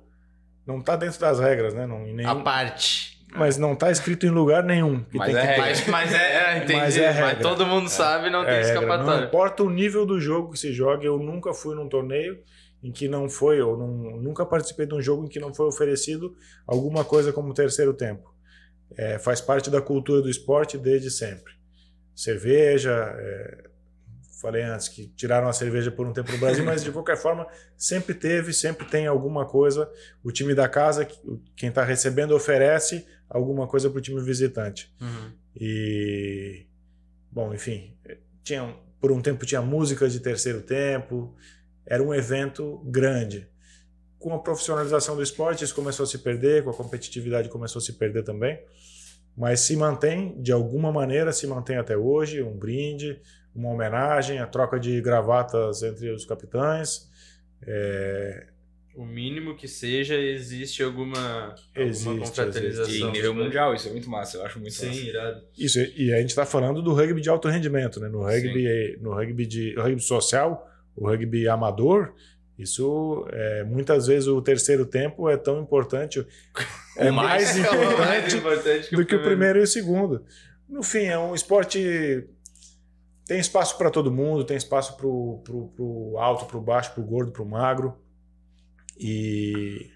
Não está dentro das regras, né? Não, nenhum, a parte. Mas não está escrito em lugar nenhum. É mas é, que... mas, mas, é, entendi, mas, é, regra. Mas todo mundo sabe, não tem é escapatória. Não importa o nível do jogo que se joga, eu nunca fui num torneio em que não foi, ou nunca participei de um jogo em que não foi oferecido alguma coisa como terceiro tempo. É, faz parte da cultura do esporte desde sempre cerveja. É, falei antes que tiraram a cerveja por um tempo do Brasil, mas de qualquer forma sempre teve, sempre tem alguma coisa. O time da casa, quem está recebendo, oferece alguma coisa para o time visitante. Uhum. E. Bom, enfim. Tinha, por um tempo tinha música de terceiro tempo, era um evento grande. Com a profissionalização do esporte, isso começou a se perder, com a competitividade começou a se perder também mas se mantém, de alguma maneira, se mantém até hoje, um brinde, uma homenagem, a troca de gravatas entre os capitães. É... O mínimo que seja, existe alguma, existe, alguma confraternização. Existe. E em nível mundial, isso é muito massa, eu acho muito Sim, massa. irado. Isso, e a gente está falando do rugby de alto rendimento, né? No rugby, no rugby, de, no rugby social, o rugby amador, isso, é, muitas vezes, o terceiro tempo é tão importante, é mais, mais é importante, que do que o primeiro e o segundo. No fim, é um esporte. Tem espaço para todo mundo, tem espaço para o alto, para o baixo, para o gordo, para o magro. E,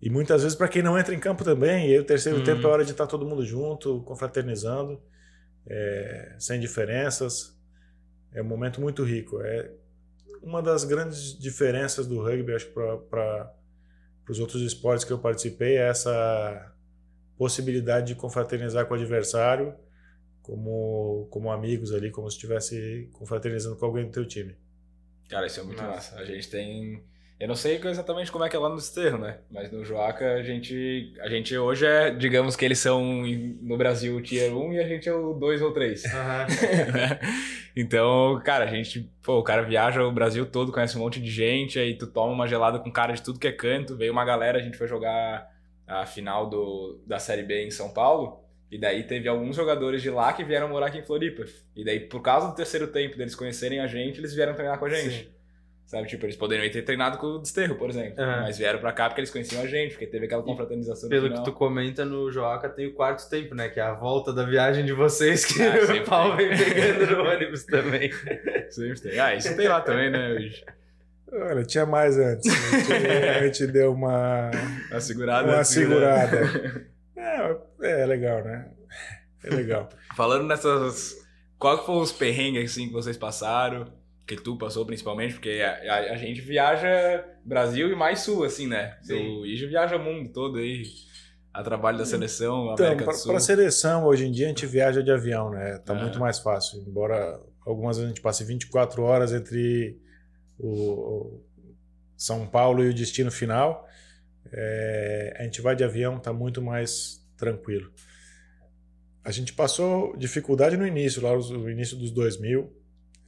e muitas vezes para quem não entra em campo também. E aí, o terceiro hum. tempo é hora de estar tá todo mundo junto, confraternizando, é, sem diferenças. É um momento muito rico. É, uma das grandes diferenças do rugby, acho, para os outros esportes que eu participei, é essa possibilidade de confraternizar com o adversário como, como amigos ali, como se estivesse confraternizando com alguém do teu time. Cara, isso é muito nossa massa. A gente tem eu não sei exatamente como é que é lá no Esterro, né? Mas no Joaca a gente, a gente hoje é, digamos que eles são no Brasil o tier 1 e a gente é o 2 ou 3. Uhum. Né? então, cara, a gente, pô, o cara viaja o Brasil todo, conhece um monte de gente, aí tu toma uma gelada com cara de tudo que é canto, veio uma galera, a gente foi jogar a final do, da Série B em São Paulo. E daí teve alguns jogadores de lá que vieram morar aqui em Floripa. E daí, por causa do terceiro tempo deles conhecerem a gente, eles vieram treinar com a gente. Sim. Sabe, tipo, eles poderiam ter treinado com o Desterro, por exemplo. Uhum. Mas vieram pra cá porque eles conheciam a gente, porque teve aquela confraternização. Pelo que tu comenta no Joaca, tem o quarto tempo, né? Que é a volta da viagem de vocês que ah, o pau vem pegando no ônibus também. Sempre tem. Ah, isso tem lá também, né, hoje? Olha, tinha mais antes. A gente, a gente deu uma. Uma segurada. Uma né? segurada. É, é, é legal, né? É legal. Falando nessas. Qual que foram os perrengues assim, que vocês passaram? que tu passou principalmente, porque a, a, a, gente viaja Brasil e mais sul, assim, né? Sim. Então, o Ijo viaja o mundo todo aí, a trabalho da seleção, então, América pra, do Sul. Para a seleção, hoje em dia a gente viaja de avião, né? Tá é. muito mais fácil, embora algumas vezes a gente passe 24 horas entre o São Paulo e o destino final, é, a gente vai de avião, tá muito mais tranquilo. A gente passou dificuldade no início, lá no início dos 2000,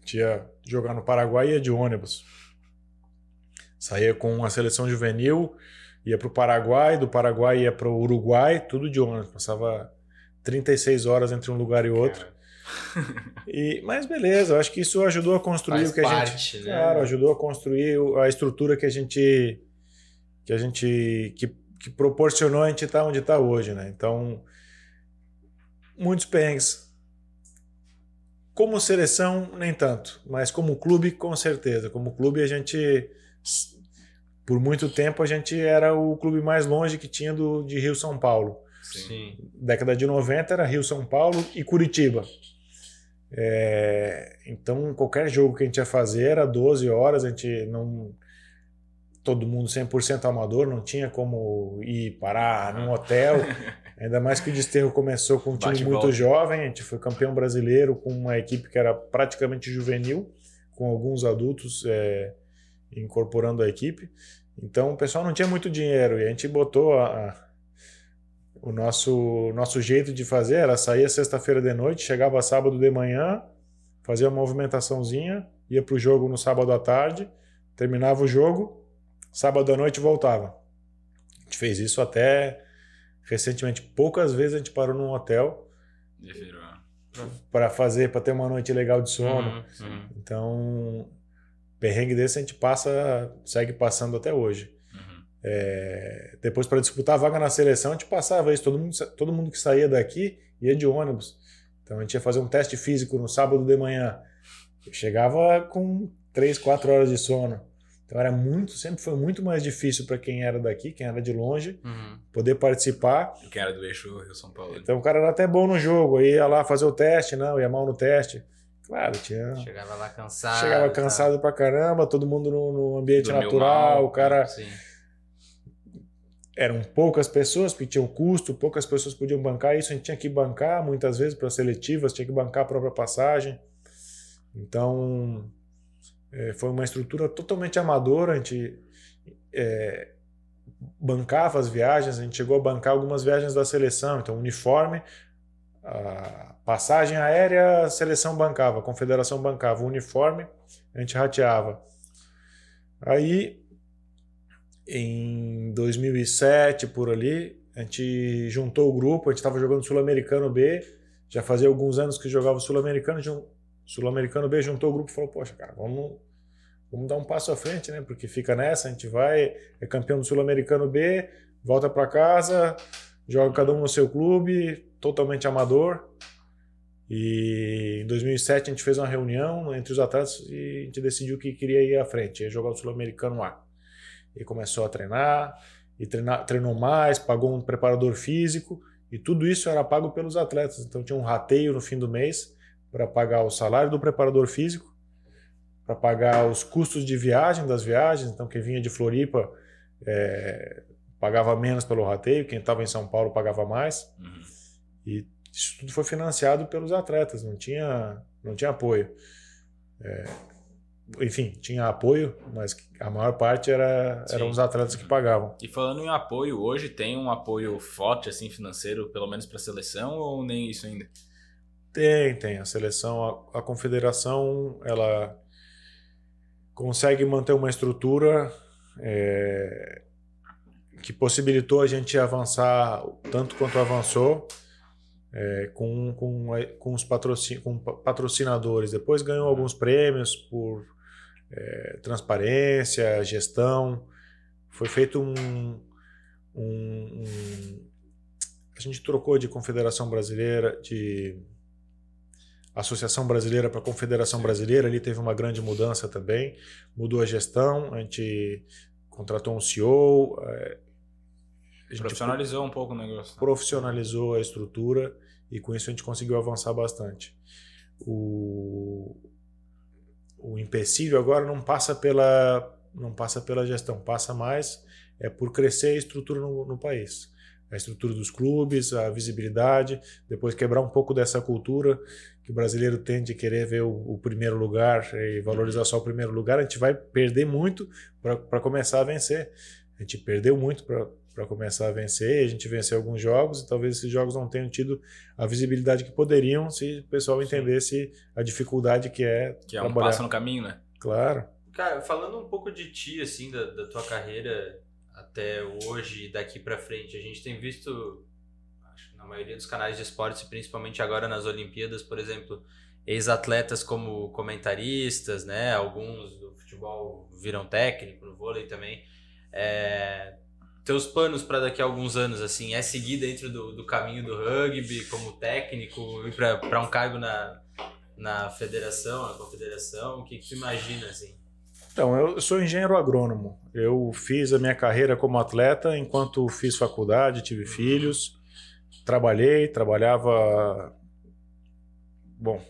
tinha jogar no Paraguai ia de ônibus. Saía com a seleção juvenil, ia para o Paraguai, do Paraguai ia para o Uruguai, tudo de ônibus. Passava 36 horas entre um lugar e outro. E, mas beleza, eu acho que isso ajudou a construir Faz o que parte, a gente. Né? Claro, ajudou a construir a estrutura que a gente. que a gente. que, que proporcionou a gente estar tá onde está hoje, né? Então, muitos perrengues como seleção, nem tanto, mas como clube, com certeza. Como clube, a gente, por muito tempo, a gente era o clube mais longe que tinha do, de Rio-São Paulo. Sim. Década de 90 era Rio-São Paulo e Curitiba. É, então, qualquer jogo que a gente ia fazer era 12 horas, a gente não. Todo mundo 100% amador, não tinha como ir parar num hotel. Ainda mais que o Desterro começou com um time muito jovem, a gente foi campeão brasileiro com uma equipe que era praticamente juvenil, com alguns adultos é, incorporando a equipe. Então o pessoal não tinha muito dinheiro e a gente botou a, a, o nosso, nosso jeito de fazer era sair sexta-feira de noite, chegava sábado de manhã, fazia uma movimentaçãozinha, ia para o jogo no sábado à tarde, terminava o jogo, sábado à noite voltava. A gente fez isso até recentemente, poucas vezes a gente parou num hotel para fazer, para ter uma noite legal de sono. Uhum, uhum. Então, perrengue desse a gente passa, segue passando até hoje. Uhum. É, depois, para disputar a vaga na seleção, a gente passava isso. Todo mundo, todo mundo que saía daqui ia de ônibus. Então, a gente ia fazer um teste físico no sábado de manhã. Eu chegava com 3, 4 horas de sono. Então era muito, sempre foi muito mais difícil para quem era daqui, quem era de longe, uhum. poder participar. E quem era do eixo Rio São Paulo. Então o cara era até bom no jogo, ia lá fazer o teste, não, ia mal no teste. Claro, tinha. Chegava lá cansado. Chegava tá. cansado tá. pra caramba, todo mundo no, no ambiente Dormiu natural, mal, o cara. Sim. Eram poucas pessoas, porque tinha o custo, poucas pessoas podiam bancar isso, a gente tinha que bancar muitas vezes para seletivas, tinha que bancar a própria passagem. Então, é, foi uma estrutura totalmente amadora, a gente é, bancava as viagens, a gente chegou a bancar algumas viagens da seleção, então uniforme, a passagem aérea, a seleção bancava, a confederação bancava, o uniforme a gente rateava. Aí, em 2007, por ali, a gente juntou o grupo, a gente estava jogando Sul-Americano B, já fazia alguns anos que jogava Sul-Americano, Sul-Americano B juntou o grupo e falou: Poxa, cara, vamos, vamos dar um passo à frente, né? Porque fica nessa, a gente vai, é campeão do Sul-Americano B, volta para casa, joga cada um no seu clube, totalmente amador. E em 2007 a gente fez uma reunião entre os atletas e a gente decidiu que queria ir à frente, ia jogar o Sul-Americano A. E começou a treinar, e treinar, treinou mais, pagou um preparador físico, e tudo isso era pago pelos atletas. Então tinha um rateio no fim do mês para pagar o salário do preparador físico, para pagar os custos de viagem das viagens. Então, quem vinha de Floripa é, pagava menos pelo rateio, quem estava em São Paulo pagava mais. Uhum. E isso tudo foi financiado pelos atletas, não tinha, não tinha apoio. É, enfim, tinha apoio, mas a maior parte era, eram os atletas que pagavam. E falando em apoio, hoje tem um apoio forte assim financeiro, pelo menos para a seleção, ou nem isso ainda? Tem, tem. A seleção, a, a confederação, ela consegue manter uma estrutura é, que possibilitou a gente avançar tanto quanto avançou é, com, com, com os patrocin, com patrocinadores. Depois ganhou alguns prêmios por é, transparência, gestão. Foi feito um, um, um. A gente trocou de Confederação Brasileira, de Associação Brasileira para a Confederação Brasileira, ali teve uma grande mudança também, mudou a gestão, a gente contratou um CEO, é, a gente profissionalizou um pouco o negócio. Né? Profissionalizou a estrutura e com isso a gente conseguiu avançar bastante. O, o empecilho agora não passa pela não passa pela gestão, passa mais é por crescer a estrutura no, no país a estrutura dos clubes, a visibilidade, depois quebrar um pouco dessa cultura que o brasileiro tende a querer ver o, o primeiro lugar e valorizar só o primeiro lugar. A gente vai perder muito para começar a vencer. A gente perdeu muito para começar a vencer, a gente venceu alguns jogos e talvez esses jogos não tenham tido a visibilidade que poderiam se o pessoal entendesse Sim. a dificuldade que é. Que é um trabalhar. passo no caminho, né? Claro. Cara, falando um pouco de ti, assim, da, da tua carreira até hoje e daqui para frente? A gente tem visto, acho, na maioria dos canais de esportes, principalmente agora nas Olimpíadas, por exemplo, ex-atletas como comentaristas, né? Alguns do futebol viram técnico, no vôlei também. É, teus planos para daqui a alguns anos, assim, é seguir dentro do, do caminho do rugby como técnico, ir para um cargo na, na federação, na confederação? O que, que tu imagina, assim? Então, eu sou engenheiro agrônomo. Eu fiz a minha carreira como atleta enquanto fiz faculdade, tive filhos, trabalhei, trabalhava. Bom,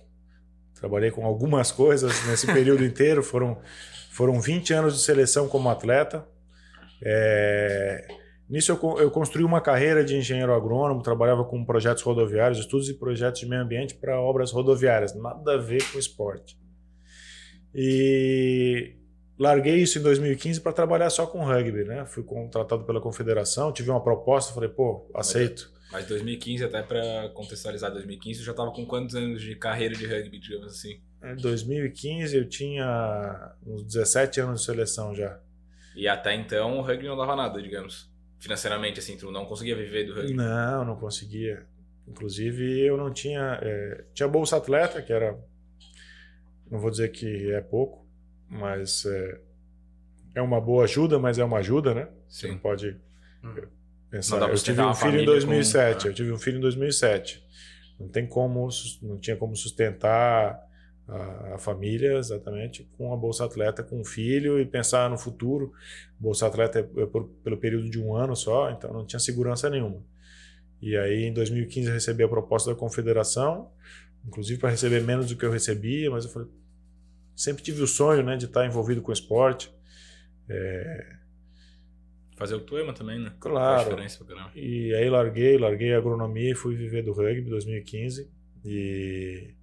trabalhei com algumas coisas nesse período inteiro. Foram, foram 20 anos de seleção como atleta. É... Nisso eu, eu, construí uma carreira de engenheiro agrônomo, trabalhava com projetos rodoviários, estudos e projetos de meio ambiente para obras rodoviárias, nada a ver com esporte. E larguei isso em 2015 para trabalhar só com rugby, né? Fui contratado pela confederação, tive uma proposta, falei, pô, aceito. Mas, 2015, até para contextualizar 2015, eu já estava com quantos anos de carreira de rugby, digamos assim? É, em 2015 eu tinha uns 17 anos de seleção já. E até então o rugby não dava nada, digamos. Financeiramente, assim, tu não conseguia viver do rugby? Não, não conseguia. Inclusive eu não tinha. É, tinha Bolsa Atleta, que era. Não vou dizer que é pouco, mas é, é uma boa ajuda, mas é uma ajuda, né? Sim. Você não pode hum. pensar. eu é. tive um filho em 2007. Com... Eu tive um filho em 2007. Não tem como, não tinha como sustentar a, a, família exatamente com a bolsa atleta, com um filho e pensar no futuro. Bolsa atleta é, é por, pelo período de um ano só, então não tinha segurança nenhuma. E aí, em 2015, eu recebi a proposta da confederação, inclusive para receber menos do que eu recebia, mas eu falei, sempre tive o sonho né, de estar envolvido com esporte. É... Fazer o Tuema também, né? Claro. E aí larguei, larguei a agronomia e fui viver do rugby em 2015. E.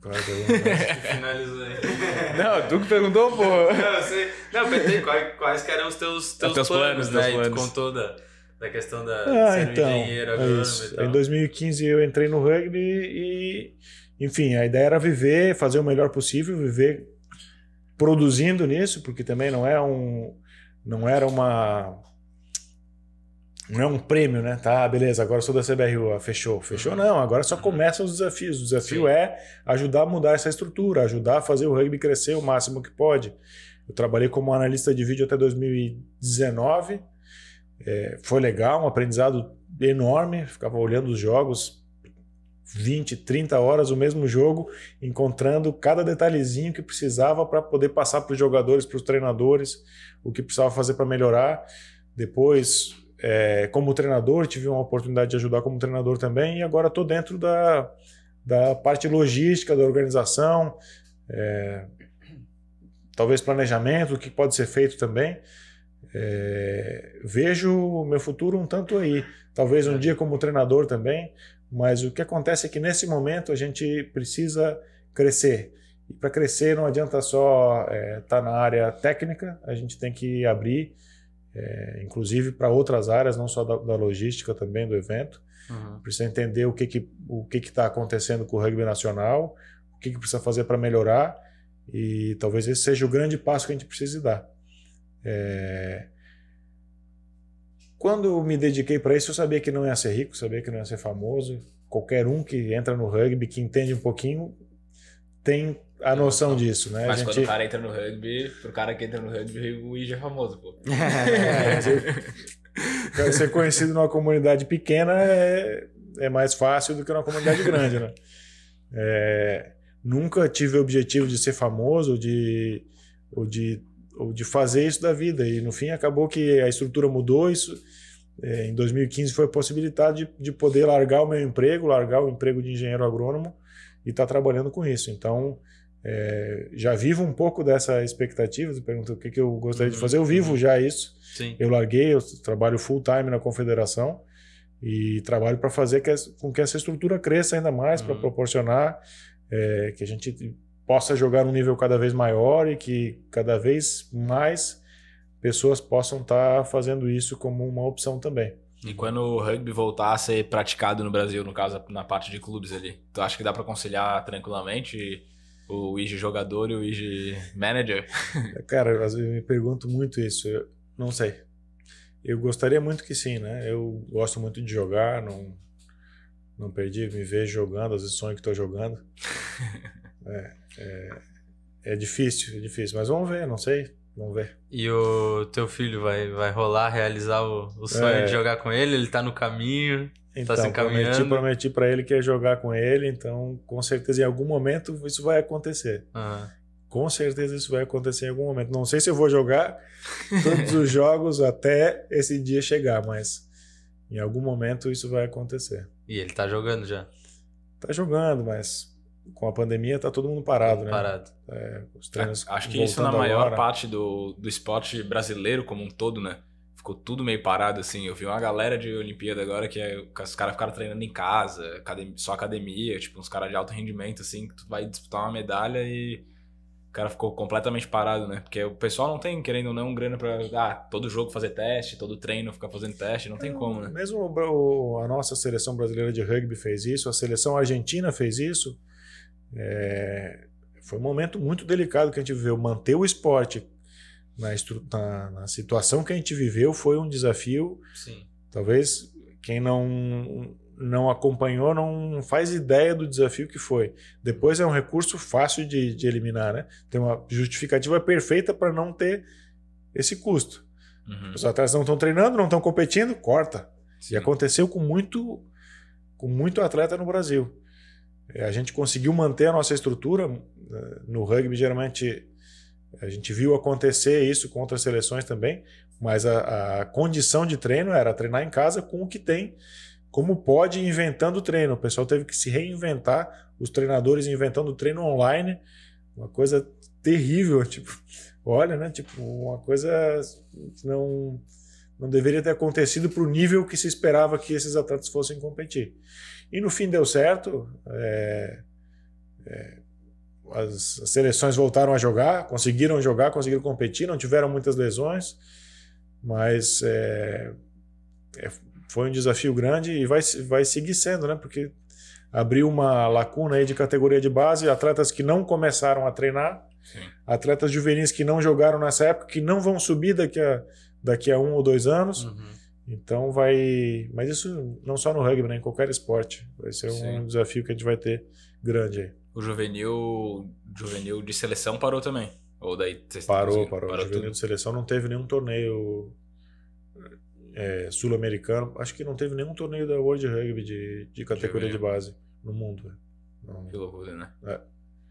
Qual Não, tu que perguntou, pô. Não, eu sei. Não, perguntei quais, quais eram os teus, teus, teus planos, planos, né? planos. E tu contou da, questão da ah, ser então, engenheiro é agrônomo é Em 2015 eu entrei no rugby e enfim, a ideia era viver, fazer o melhor possível, viver produzindo nisso, porque também não é um não era uma não é um prêmio, né? Tá, beleza, agora sou da CBRU, fechou. Fechou uhum. não, agora só começam os desafios. O desafio Sim. é ajudar a mudar essa estrutura, ajudar a fazer o rugby crescer o máximo que pode. Eu trabalhei como analista de vídeo até 2019. É, foi legal, um aprendizado enorme. Ficava olhando os jogos, 20, 30 horas o mesmo jogo, encontrando cada detalhezinho que precisava para poder passar para os jogadores, para os treinadores, o que precisava fazer para melhorar. Depois, é, como treinador, tive uma oportunidade de ajudar como treinador também, e agora estou dentro da, da parte logística da organização, é, talvez planejamento, o que pode ser feito também. É, vejo meu futuro um tanto aí. Talvez um é. dia como treinador também, mas o que acontece é que nesse momento a gente precisa crescer. E para crescer não adianta só estar é, tá na área técnica, a gente tem que abrir, é, inclusive para outras áreas, não só da, da logística também do evento. Uhum. Precisa entender o que que o que está acontecendo com o rugby nacional, o que, que precisa fazer para melhorar e talvez esse seja o grande passo que a gente precise dar. É, quando me dediquei para isso, eu sabia que não ia ser rico, sabia que não ia ser famoso. Qualquer um que entra no rugby, que entende um pouquinho, tem a noção, disso, né? Mas gente... quando o cara entra no rugby, pro cara que entra no rugby, o Ige é famoso, pô. É, ser conhecido numa comunidade pequena é... é mais fácil do que numa comunidade grande, né? É... Nunca tive o objetivo de ser famoso, de... ou de ou de fazer isso da vida e no fim acabou que a estrutura mudou isso é, em 2015 foi a possibilidade de, de, poder largar o meu emprego, largar o emprego de engenheiro agrônomo e estar tá trabalhando com isso. Então, é, já vivo um pouco dessa expectativa. Você pergunta o que, que eu gostaria uhum, de fazer. Eu vivo uhum. já isso. Sim. Eu larguei, eu trabalho full time na confederação e trabalho para fazer que, com que essa estrutura cresça ainda mais, uhum. para proporcionar é, que a gente possa jogar um nível cada vez maior e que cada vez mais pessoas possam estar tá fazendo isso como uma opção também. E quando o rugby voltar a ser praticado no Brasil, no caso, na parte de clubes ali, tu acha que dá para conciliar tranquilamente o IG jogador e o IG manager? Cara, às vezes me pergunto muito isso. Eu não sei. Eu gostaria muito que sim, né? Eu gosto muito de jogar, não, não perdi, me vejo jogando, às vezes sonho que estou jogando. é, é, é difícil, é difícil. Mas vamos ver, não sei. Vamos ver. E o teu filho vai, vai rolar, realizar o, o sonho é. de jogar com ele? Ele tá no caminho? Tá então, tá se encaminhando? Prometi, prometi pra ele que ia jogar com ele, então com certeza em algum momento isso vai acontecer. Ah. Com certeza isso vai acontecer em algum momento. Não sei se eu vou jogar todos os jogos até esse dia chegar, mas em algum momento isso vai acontecer. E ele tá jogando já? Tá jogando, mas com a pandemia tá todo mundo parado, né? Parado. É, os treinos Acho que isso na maior agora. parte do, do esporte brasileiro como um todo, né? Ficou tudo meio parado, assim. Eu vi uma galera de Olimpíada agora que é, os caras ficaram treinando em casa, só academia, tipo, uns caras de alto rendimento, assim, que tu vai disputar uma medalha e o cara ficou completamente parado, né? Porque o pessoal não tem, querendo ou não, grana pra ah, todo jogo fazer teste, todo treino ficar fazendo teste, não tem é, como, né? Mesmo a nossa seleção brasileira de rugby fez isso, a seleção argentina fez isso. É, foi um momento muito delicado que a gente viveu. Manter o esporte na, na, na situação que a gente viveu foi um desafio. Sim. Talvez quem não, não acompanhou não faz ideia do desafio que foi. Depois é um recurso fácil de, de eliminar, né? Tem uma justificativa perfeita para não ter esse custo. Uhum. Os atletas não estão treinando, não estão competindo, corta. Sim. E aconteceu com muito, com muito atleta no Brasil. É, a gente conseguiu manter a nossa estrutura. Né? No rugby, geralmente, a gente viu acontecer isso com outras seleções também, mas a, a condição de treino era treinar em casa com o que tem, como pode, inventando o treino. O pessoal teve que se reinventar, os treinadores inventando o treino online, uma coisa terrível. Tipo, olha, né? Tipo, uma coisa não não deveria ter acontecido para o nível que se esperava que esses atletas fossem competir. E no fim deu certo. É, é, as, as, seleções voltaram a jogar, conseguiram jogar, conseguiram competir, não tiveram muitas lesões, mas é, é, foi um desafio grande e vai, vai seguir sendo, né? Porque abriu uma lacuna aí de categoria de base, atletas que não começaram a treinar, Sim. atletas juvenis que não jogaram nessa época, que não vão subir daqui a daqui a um ou dois anos. Uhum. Então vai. Mas isso não só no rugby, né? Em qualquer esporte. Vai ser Sim. um desafio que a gente vai ter grande aí. O juvenil, juvenil de seleção parou também. Ou daí parou, parou. parou. O juvenil tudo. de seleção não teve nenhum torneio é, sul-americano. Acho que não teve nenhum torneio da World Rugby de, de categoria juvenil. de base no mundo. Né? Não... Que loucura, né? É.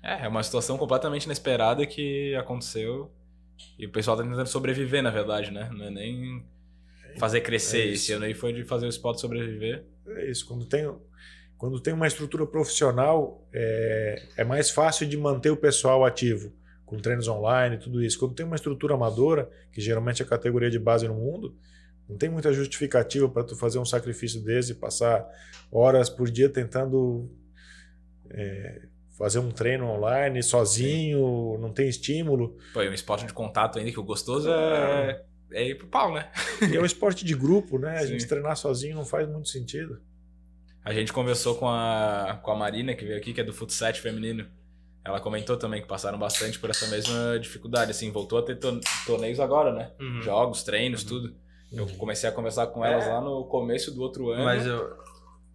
é, é uma situação completamente inesperada que aconteceu e o pessoal tá tentando sobreviver, na verdade, né? Não é nem fazer crescer. É Esse ano aí foi de fazer o esporte sobreviver. É isso. Quando tem, quando tem uma estrutura profissional, é, é mais fácil de manter o pessoal ativo, com treinos online, e tudo isso. Quando tem uma estrutura amadora, que geralmente é a categoria de base no mundo, não tem muita justificativa para tu fazer um sacrifício desse e passar horas por dia tentando é, fazer um treino online sozinho, Sim. não tem estímulo. Pô, e um esporte de contato ainda que o gostoso é, é, é ir pro pau, né? E é um esporte de grupo, né? Sim. A gente treinar sozinho não faz muito sentido. A gente conversou com a, com a Marina, que veio aqui, que é do futsal feminino. Ela comentou também que passaram bastante por essa mesma dificuldade, assim, voltou a ter torneios agora, né? Uhum. Jogos, treinos, uhum. tudo. Eu uhum. comecei a conversar com elas é. lá no começo do outro ano. Mas eu,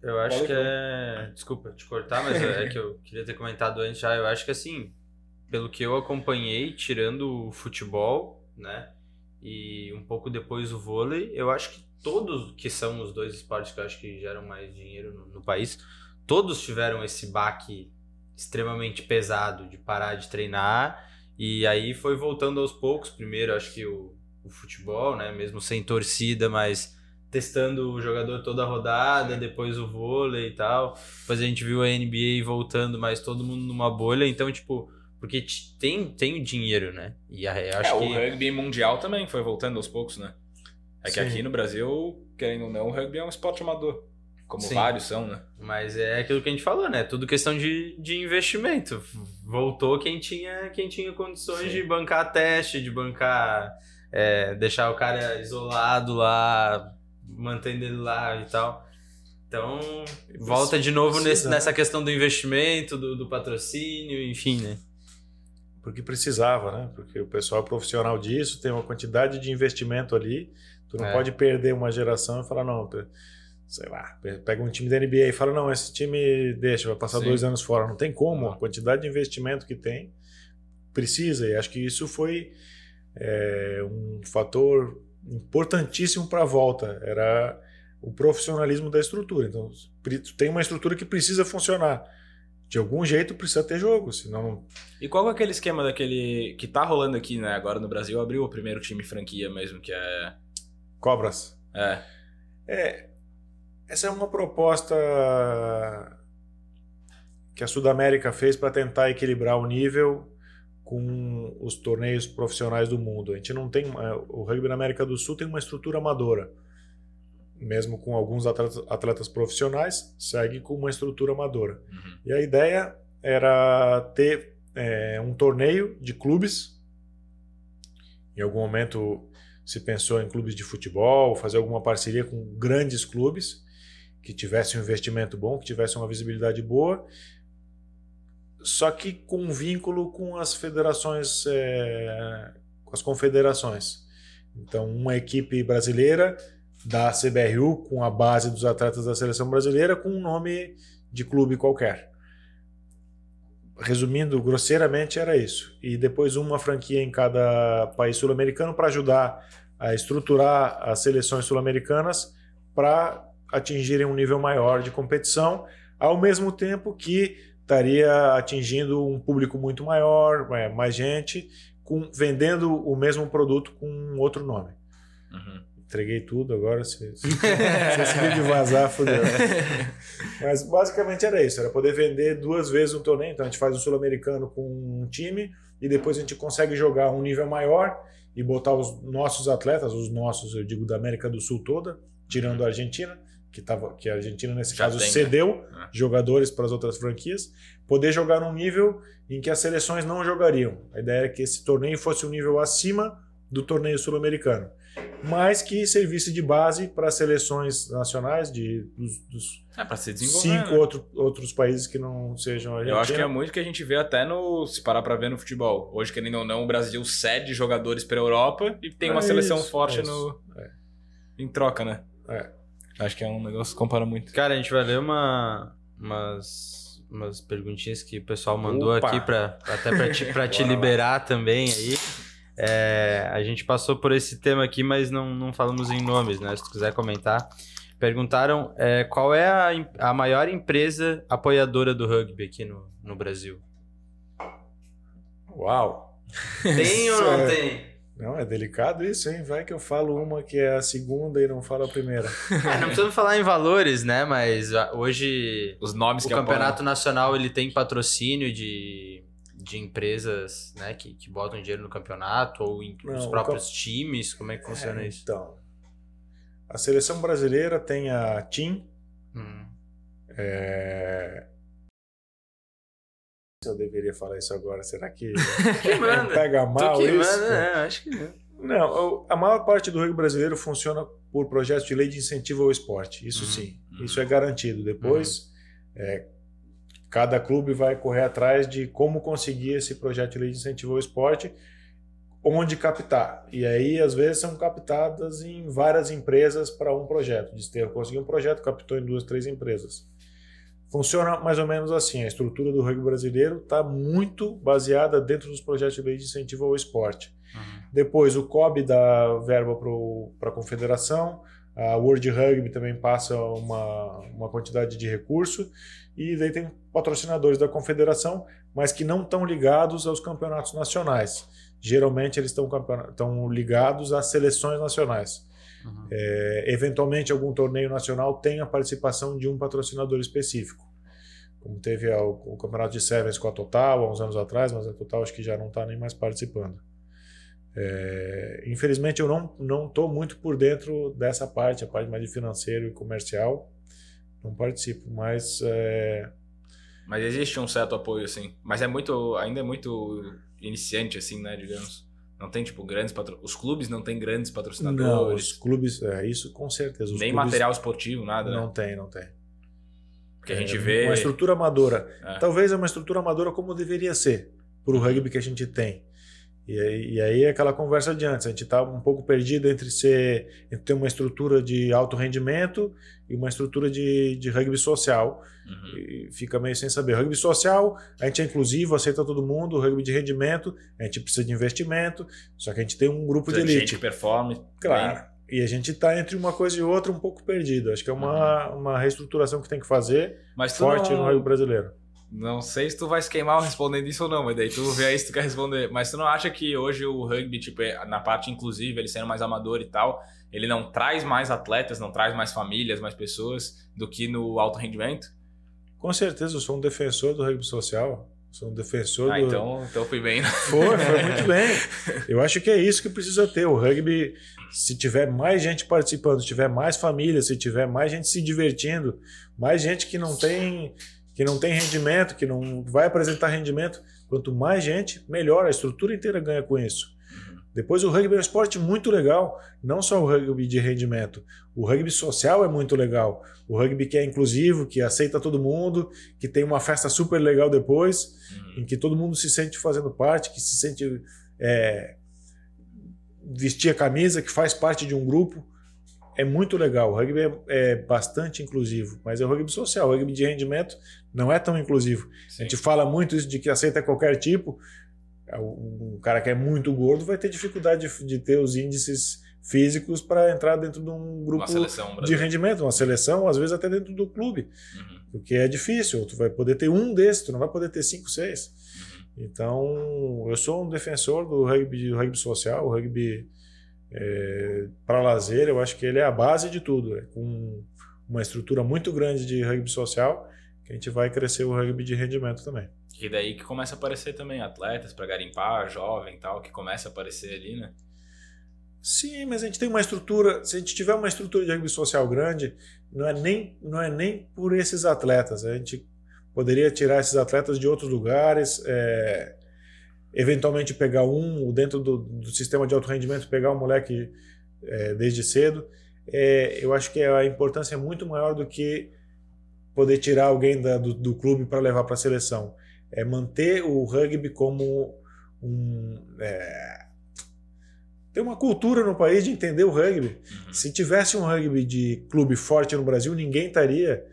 eu acho que é. Desculpa te cortar, mas é que eu queria ter comentado antes já. Eu acho que assim, pelo que eu acompanhei, tirando o futebol, né? E um pouco depois o vôlei, eu acho que todos, que são os dois esportes que eu acho que geram mais dinheiro no, no país, todos tiveram esse baque extremamente pesado de parar de treinar. E aí foi voltando aos poucos. Primeiro, acho que o, o futebol, né? Mesmo sem torcida, mas testando o jogador toda a rodada, depois o vôlei e tal. Depois a gente viu a NBA voltando, mas todo mundo numa bolha. Então, tipo, porque tem, tem o dinheiro, né? E a, acho é, que... o rugby mundial também foi voltando aos poucos, né? É Sim. que aqui no Brasil, querendo ou não, o rugby é um esporte amador. Como Sim. vários são, né? Mas é aquilo que a gente falou, né? Tudo questão de, de investimento. Voltou quem tinha, quem tinha condições Sim. de bancar teste, de bancar. É, deixar o cara isolado lá, mantendo ele lá e tal. Então, volta de novo nesse, nessa né? questão do investimento, do, do, patrocínio, enfim, né? Porque precisava, né? Porque o pessoal é profissional disso, tem uma quantidade de investimento ali. Tu não é. pode perder uma geração e falar, não, sei lá, pega um time da NBA e fala, não, esse time deixa, vai passar Sim. dois anos fora. Não tem como, a quantidade de investimento que tem precisa. E acho que isso foi é, um fator importantíssimo para a volta era o profissionalismo da estrutura. Então, tem uma estrutura que precisa funcionar. De algum jeito precisa ter jogo, senão. E qual é aquele esquema daquele que tá rolando aqui, né? Agora no Brasil abriu o primeiro time franquia mesmo, que é. Cobras. É. É. Essa é uma proposta que a Sudamérica fez para tentar equilibrar o nível com os torneios profissionais do mundo. A gente não tem é, o rugby na América do Sul tem uma estrutura amadora, mesmo com alguns atletas, atletas profissionais segue com uma estrutura amadora. Uhum. E a ideia era ter é, um torneio de clubes. Em algum momento se pensou em clubes de futebol, fazer alguma parceria com grandes clubes que tivessem um investimento bom, que tivessem uma visibilidade boa só que com vínculo com as federações, é, com as confederações. Então, uma equipe brasileira da CBRU, com a base dos atletas da seleção brasileira, com um nome de clube qualquer. Resumindo grosseiramente, era isso. E depois uma franquia em cada país sul-americano para ajudar a estruturar as seleções sul-americanas para atingirem um nível maior de competição, ao mesmo tempo que estaria atingindo um público muito maior, é, mais gente, com, vendendo o mesmo produto com outro nome. Uhum. Entreguei tudo agora, se, se, se esse vídeo vazar, fodeu. Mas basicamente era isso, era poder vender duas vezes um torneio. Então a gente faz um sul-americano com um time e depois a gente consegue jogar um nível maior e botar os nossos atletas, os nossos, eu digo, da América do Sul toda, tirando a uhum. Argentina, que, tava, que a Argentina, nesse Já caso, tem, né? cedeu né? jogadores para as outras franquias, poder jogar num nível em que as seleções não jogariam. A ideia era que esse torneio fosse um nível acima do torneio sul-americano, mas que servisse de base para as seleções nacionais de, dos, dos é, cinco né? outro, outros países que não sejam a Argentina. Eu acho que é muito que a gente vê até no se parar para ver no futebol. Hoje, querendo ou não, o Brasil cede jogadores para a Europa e tem é uma seleção isso, forte é no é. em troca, né? É. Acho que é um negócio que compara muito. Cara, a gente vai ler uma, umas, umas perguntinhas que o pessoal mandou Opa. aqui, pra, até pra te, pra te liberar também aí. É, a gente passou por esse tema aqui, mas não, não falamos em nomes, né? Se tu quiser comentar. Perguntaram é, qual é a, a maior empresa apoiadora do rugby aqui no, no Brasil. Uau! Tem ou não é tem? Não, é delicado isso, hein? Vai que eu falo uma que é a segunda e não falo a primeira. É, não precisamos falar em valores, né? Mas ah, hoje os nomes o é campeonato nacional ele tem patrocínio de, de empresas, né, que, que botam dinheiro no campeonato ou em, não, os próprios times. Como é que é, funciona é, isso? Então, a seleção brasileira tem a TIM. Hum. É, se eu deveria falar isso agora, será que, que manda. pega mal que isso? Manda, é, acho que não. Não, a maior parte do rugby brasileiro funciona por projetos de lei de incentivo ao esporte, isso uhum. sim, uhum. isso é garantido. Depois, uhum. é, cada clube vai correr atrás de como conseguir esse projeto de lei de incentivo ao esporte, onde captar. E aí, às vezes, são captadas em várias empresas para um projeto. Desterro conseguiu um projeto, captou em duas, três empresas. Funciona mais ou menos assim: a estrutura do rugby brasileiro está muito baseada dentro dos projetos de lei de incentivo ao esporte. Uhum. Depois, o COB dá verba para a confederação, a World Rugby também passa uma, uma quantidade de recurso, e daí tem patrocinadores da confederação, mas que não estão ligados aos campeonatos nacionais. Geralmente, eles estão ligados às seleções nacionais. Uhum. É, eventualmente, algum torneio nacional tem a participação de um patrocinador específico. Como teve a, o, campeonato de Sevens com a Total há uns anos atrás, mas a Total acho que já não está nem mais participando. É, infelizmente, eu não estou muito por dentro dessa parte, a parte mais de financeiro e comercial. Não participo, mas. É... Mas existe um certo apoio, assim. Mas é muito. ainda é muito iniciante, assim, né, digamos. Não tem, tipo, grandes patrocinadores. Os clubes não têm grandes patrocinadores. Não, os clubes, é isso com certeza. Os Nem material esportivo, nada. Né? Não né? tem, não tem. Porque é, a gente vê. Uma estrutura amadora. É. Talvez é uma estrutura amadora como deveria ser para o rugby que a gente tem. E, e aí é aquela conversa de antes, a gente está um pouco perdido entre, ser, entre ter uma estrutura de alto rendimento e uma estrutura de, de rugby social. Uhum. E fica meio sem saber. rugby social, a gente é inclusivo, aceita todo mundo. rugby de rendimento, a gente precisa de investimento. Só que a gente tem um grupo então, de elite. Gente que performe. Né? Claro. Bem. E a gente está entre uma coisa e outra um pouco perdido. Acho que é uma, uhum. uma reestruturação que tem que fazer Mas forte não... no rugby brasileiro. Não sei se tu vai se queimar respondendo isso ou não, mas daí tu vê aí se tu quer responder. Mas tu não acha que hoje o rugby, tipo, é, na parte inclusive ele sendo mais amador e tal, ele não traz mais atletas, não traz mais famílias, mais pessoas do que no alto rendimento? Com certeza, eu sou um defensor do rugby social. Sou um defensor ah, do. Então, então fui bem. Né? Foi, foi muito bem. Eu acho que é isso que precisa ter. O rugby, se tiver mais gente participando, se tiver mais família, se tiver mais gente se divertindo, mais gente que não tem que não tem rendimento, que não vai apresentar rendimento. Quanto mais gente, melhor. A estrutura inteira ganha com isso. Depois o rugby é um esporte muito legal, não só o rugby de rendimento. O rugby social é muito legal. O rugby que é inclusivo, que aceita todo mundo, que tem uma festa super legal depois, uhum. em que todo mundo se sente fazendo parte, que se sente é, vestir a camisa, que faz parte de um grupo é muito legal. O rugby é, é, bastante inclusivo, mas é o rugby social. O rugby de rendimento não é tão inclusivo. Sim. A gente fala muito isso de que aceita qualquer tipo. Um cara que é muito gordo vai ter dificuldade de, de ter os índices físicos para entrar dentro de um grupo seleção, de rendimento, uma seleção, às vezes até dentro do clube, uhum. porque é difícil. Tu vai poder ter um desses, tu não vai poder ter cinco, seis. Uhum. Então, eu sou um defensor do rugby, do rugby social, o rugby é, para lazer, eu acho que ele é a base de tudo. É Com uma estrutura muito grande de rugby social, que a gente vai crescer o rugby de rendimento também. E daí que começa a aparecer também atletas para garimpar, jovem e tal, que começa a aparecer ali, né? Sim, mas a gente tem uma estrutura, se a gente tiver uma estrutura de rugby social grande, não é nem, não é nem por esses atletas, a gente poderia tirar esses atletas de outros lugares, é, eventualmente pegar um, dentro do, do sistema de alto rendimento, pegar um moleque é, desde cedo, é, eu acho que a importância é muito maior do que poder tirar alguém da, do, do, clube para levar para a seleção. É manter o rugby como um. É, ter uma cultura no país de entender o rugby. Uhum. Se tivesse um rugby de clube forte no Brasil, ninguém estaria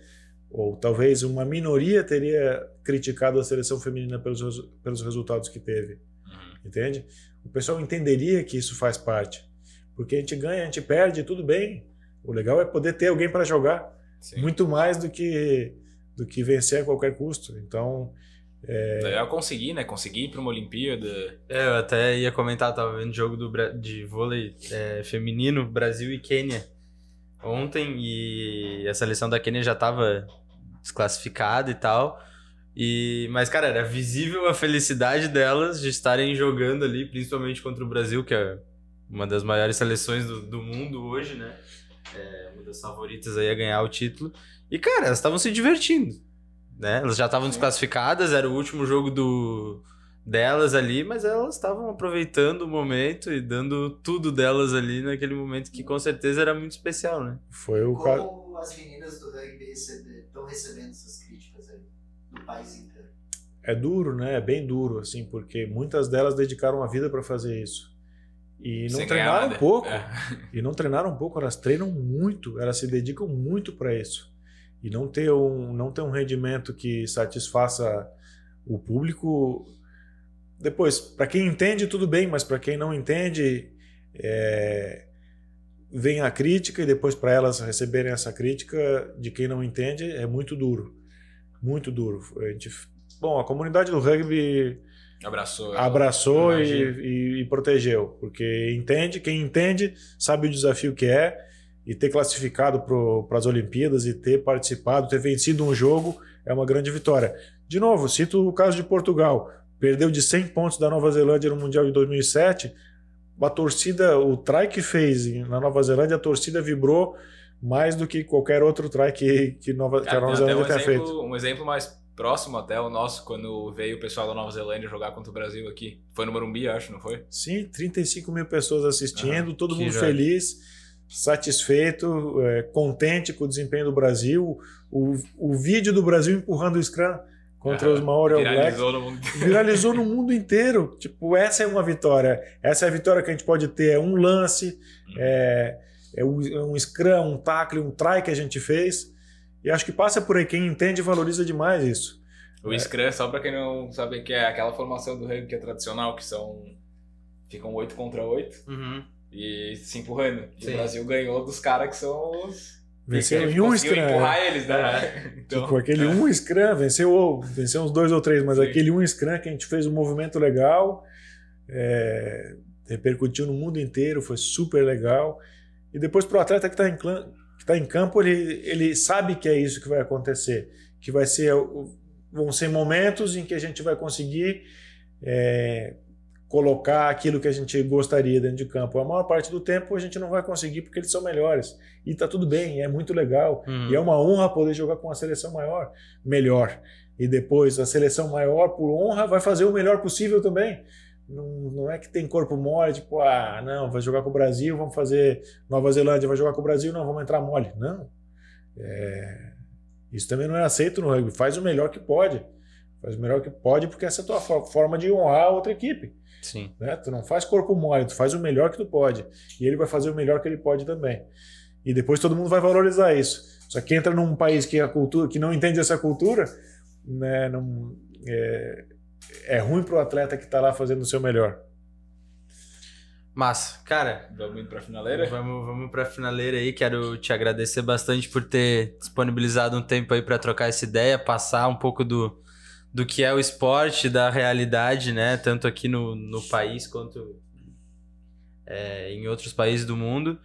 ou talvez uma minoria teria criticado a seleção feminina pelos, pelos resultados que teve. Uhum. Entende? O pessoal entenderia que isso faz parte. Porque a gente ganha, a gente perde, tudo bem. O legal é poder ter alguém para jogar. Sim. Muito mais do que, do que vencer a qualquer custo. Então. É... é consegui né? consegui ir para uma Olimpíada. É, eu até ia comentar, tava vendo jogo do, de vôlei é, feminino, Brasil e Quênia ontem e a seleção da Quênia já estava desclassificada e tal. E, mas, cara, era visível a felicidade delas de estarem jogando ali, principalmente contra o Brasil, que é uma das maiores seleções do, do mundo hoje, né? É, uma das favoritas aí a ganhar o título. E, cara, elas estavam se divertindo, né? Elas já estavam desclassificadas, era o último jogo do, delas ali, mas elas estavam aproveitando o momento e dando tudo delas ali naquele momento que com certeza era muito especial, né? Foi o. Como as meninas do rugby estão recebendo essas críticas aí, do país inteiro? É duro, né? É bem duro, assim, porque muitas delas dedicaram a vida para fazer isso. E não Sem treinaram um pouco. É. E não treinaram um pouco, elas treinam muito, elas se dedicam muito para isso. E não ter, um, não ter um rendimento que satisfaça o público. Depois, para quem entende, tudo bem, mas para quem não entende, é, vem a crítica e depois para elas receberem essa crítica de quem não entende é muito duro. Muito duro. A gente, bom, a comunidade do rugby abraçou, abraçou e, e, e, protegeu, porque entende, quem entende sabe o desafio que é e ter classificado para as Olimpíadas e ter participado, ter vencido um jogo é uma grande vitória. De novo, cito o caso de Portugal. Perdeu de 100 pontos da Nova Zelândia no Mundial de 2007, a torcida, o try que fez na Nova Zelândia, a torcida vibrou mais do que qualquer outro try que, que, Nova, que a ah, Nova Zelândia um tenha exemplo, feito. Um exemplo mais próximo até o nosso, quando veio o pessoal da Nova Zelândia jogar contra o Brasil aqui. Foi no Morumbi, acho, não foi? Sim, 35 mil pessoas assistindo, todo mundo joia. feliz, satisfeito, é, contente com o desempenho do Brasil. O, o vídeo do Brasil empurrando o Scrum contra os Maori All Blacks. No mundo... viralizou no mundo inteiro. Tipo, essa é uma vitória. Essa é a vitória que a gente pode ter. É um lance, hum. é, é, é, um, scrum, um tackle, um try que a gente fez. E acho que passa por aí. Quem entende valoriza demais isso. O é. scrum, só para quem não sabe, que é aquela formação do rugby que é tradicional, que são... Ficam 8 contra 8. Uhum. E se empurrando. E o Brasil ganhou dos caras que são os Venceu em um Scrum. empurrar eles, né? É. Então, tipo, aquele é. um Scrum, venceu, venceu uns dois ou três, mas Sim. aquele um Scrum que a gente fez um movimento legal, é, repercutiu no mundo inteiro, foi super legal. E depois para o atleta que está em, tá em, campo, ele, ele sabe que é isso que vai acontecer, que vai ser, vão ser momentos em que a gente vai conseguir é, colocar aquilo que a gente gostaria dentro de campo. A maior parte do tempo a gente não vai conseguir porque eles são melhores. E tá tudo bem, é muito legal. Uhum. E é uma honra poder jogar com a seleção maior, melhor. E depois a seleção maior, por honra, vai fazer o melhor possível também. Não, não é que tem corpo mole, tipo, ah, não, vai jogar com o Brasil, vamos fazer Nova Zelândia, vai jogar com o Brasil, não, vamos entrar mole. Não. É... Isso também não é aceito no rugby. Faz o melhor que pode. Faz o melhor que pode, porque essa é a tua forma de honrar a outra equipe. Sim. Né? Tu não faz corpo mole, tu faz o melhor que tu pode. E ele vai fazer o melhor que ele pode também. E depois todo mundo vai valorizar isso. Só que entra num país que a cultura, que não entende essa cultura, né, não, é, é ruim pro atleta que está lá fazendo o seu melhor. Massa, cara. Vamos indo pra finaleira? Vamos, vamos pra finaleira aí. Quero te agradecer bastante por ter disponibilizado um tempo aí para trocar essa ideia, passar um pouco do, do que é o esporte, da realidade, né? Tanto aqui no, no país quanto é, em outros países do mundo.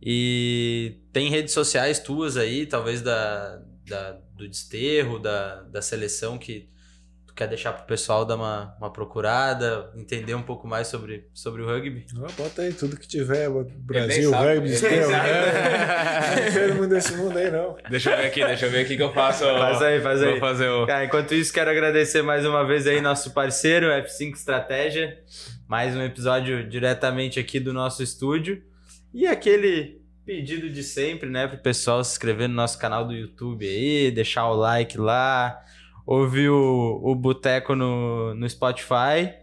E tem redes sociais tuas aí, talvez da, da do desterro, da, da seleção que quer deixar pro pessoal dar uma, uma procurada, entender um pouco mais sobre, sobre o rugby? Ah, bota aí tudo que tiver, Brasil, sabe, rugby, Estrela, né? Não mundo desse mundo aí, não. Deixa eu ver aqui, deixa eu ver aqui que eu faço. Faz aí, faz aí. Vou fazer o... Cara, enquanto isso, quero agradecer mais uma vez aí nosso parceiro, F5 Estratégia, mais um episódio diretamente aqui do nosso estúdio. E aquele pedido de sempre, né, pro pessoal se inscrever no nosso canal do YouTube aí, deixar o like lá, Ouve o, o Boteco no, no Spotify.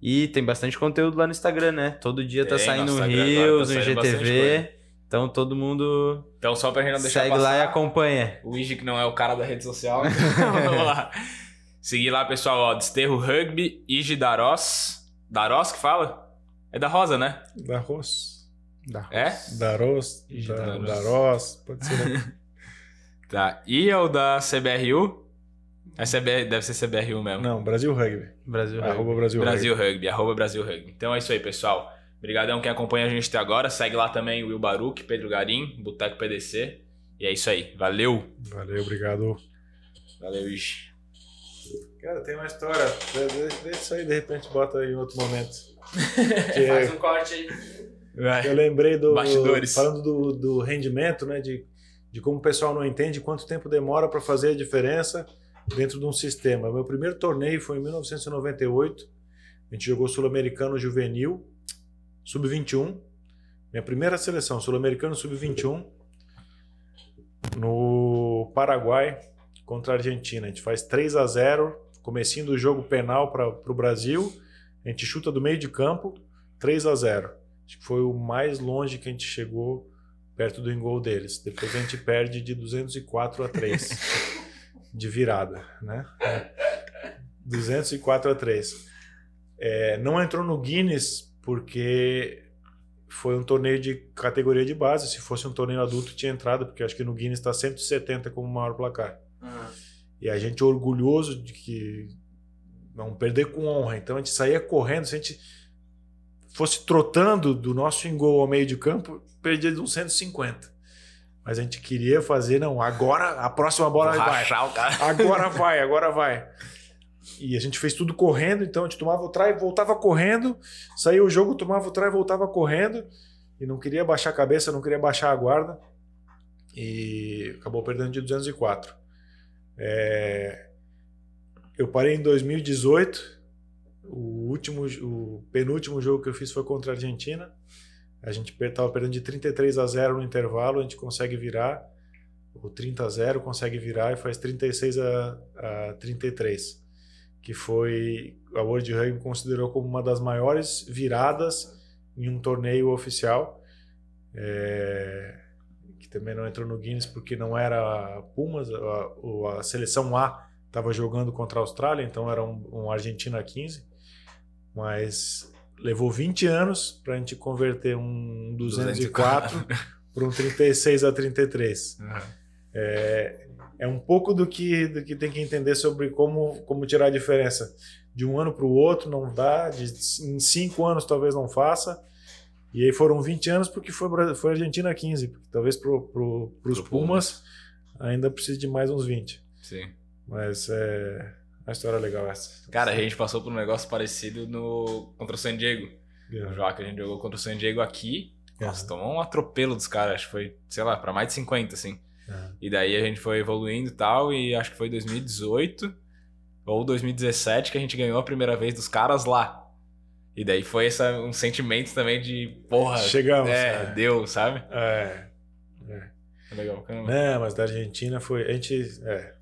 E tem bastante conteúdo lá no Instagram, né? Todo dia tá saindo um Reels, tá um Então todo mundo. Então só pra gente não deixar Segue passar, lá e acompanha. O Ige que não é o cara da rede social. Então vamos lá. Seguir lá, pessoal, ó. Desterro Rugby, Ige Daros. Daros que fala? É da Rosa, né? Da Ros. Da Ros. É? Daros. da, Daros. Daros. Pode ser, né? tá. E é o da CBRU? É CBR, deve ser CBR1 mesmo. Não, Brasil Rugby. Brasil Rugby. Arroba Brasil, Brasil Rugby. Rugby. Arroba Brasil Rugby. Então é isso aí, pessoal. Obrigadão quem acompanha a gente até agora. Segue lá também o Will Baruch, Pedro Garim, Boteco PDC. E é isso aí. Valeu. Valeu, obrigado. Valeu, Ixi. Cara, tem uma história. Deixa isso aí, de repente bota aí em outro momento. É Faz um corte aí. Eu lembrei do. Bastidores. Falando do, do rendimento, né? De, de como o pessoal não entende quanto tempo demora para fazer a diferença dentro de um sistema. Meu primeiro torneio foi em 1998. A gente jogou Sul-Americano Juvenil, Sub-21. Minha primeira seleção, Sul-Americano Sub-21, no Paraguai contra a Argentina. A gente faz 3 a 0 comecinho do jogo penal para o Brasil. A gente chuta do meio de campo, 3 a 0 Acho que foi o mais longe que a gente chegou perto do gol deles. Depois a gente perde de 204 a 3. de virada, né? 204 a 3. É, não entrou no Guinness porque foi um torneio de categoria de base. Se fosse um torneio adulto, tinha entrado, porque acho que no Guinness está 170 como maior placar. Uhum. E a gente orgulhoso de que não perder com honra. Então a gente saía correndo, se a gente fosse trotando do nosso engol ao meio de campo, perdia de uns 150. Mas a gente queria fazer, não, agora a próxima bola Vou vai. O cara. Agora vai, agora vai. E a gente fez tudo correndo, então a gente tomava o try, voltava correndo, saía o jogo, tomava o try, voltava correndo, e não queria baixar a cabeça, não queria baixar a guarda, e acabou perdendo de 204. É... Eu parei em 2018, o, último, o penúltimo jogo que eu fiz foi contra a Argentina, a gente estava perdendo de 33 a 0 no intervalo, a gente consegue virar, ou 30 a 0 consegue virar e faz 36 a, a 33, que foi a World Rugby considerou como uma das maiores viradas em um torneio oficial. É, que também não entrou no Guinness porque não era a Pumas, a, a seleção A estava jogando contra a Austrália, então era um, um Argentina 15, mas levou 20 anos para a gente converter um 204 né? para um 36 a 33. Uhum. É, é um pouco do que, do que tem que entender sobre como, como tirar a diferença. De um ano para o outro não dá, de, em cinco anos talvez não faça. E aí foram 20 anos porque foi, foi Argentina 15, porque talvez para pro, os Pumas, Pumas ainda precise de mais uns 20. Sim. Mas é, uma história é legal essa. Cara, a gente passou por um negócio parecido no contra o San Diego. Yeah. Já que a gente jogou contra o San Diego aqui. Yeah. É. Nossa, tomou um atropelo dos caras. Acho que foi, sei lá, pra mais de 50, assim. Yeah. É. E daí a gente foi evoluindo e tal. E acho que foi 2018 ou 2017 que a gente ganhou a primeira vez dos caras lá. E daí foi essa, um sentimento também de, porra, chegamos. É, é. deu, sabe? É. é. Legal, caramba. Não, mas da Argentina foi. A gente. É,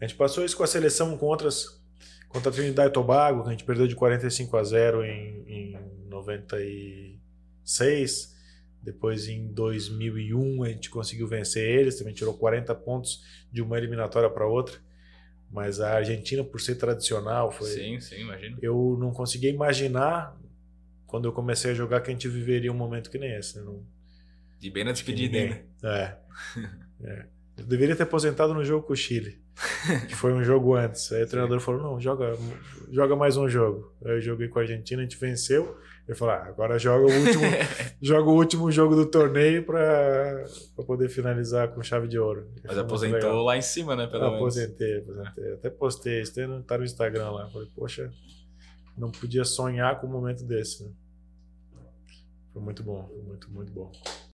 a gente passou isso com a seleção contra a Trinidad e Tobago, que a gente perdeu de 45 a 0 em, em 96. Depois, em 2001, a gente conseguiu vencer eles, também tirou 40 pontos de uma eliminatória para outra. Mas a Argentina, por ser tradicional, foi. Sim, sim, imagino. Eu não conseguia imaginar, quando eu comecei a jogar, que a gente viveria um momento que nem esse. Né? Não... De bem na despedida, né? É. é. Eu deveria ter aposentado no jogo com o Chile, que foi um jogo antes. Aí o treinador falou: não, joga, joga mais um jogo. Aí eu joguei com a Argentina, a gente venceu. Ele falou: ah, agora joga o último, joga o último jogo do torneio para poder finalizar com chave de ouro. Mas Foi aposentou lá em cima, né? Pelo ah, menos. Aposentei, aposentei. Até postei, isso tá no Instagram lá. Falei, poxa, não podia sonhar com um momento desse, né? Foi muito bom, foi muito, muito bom.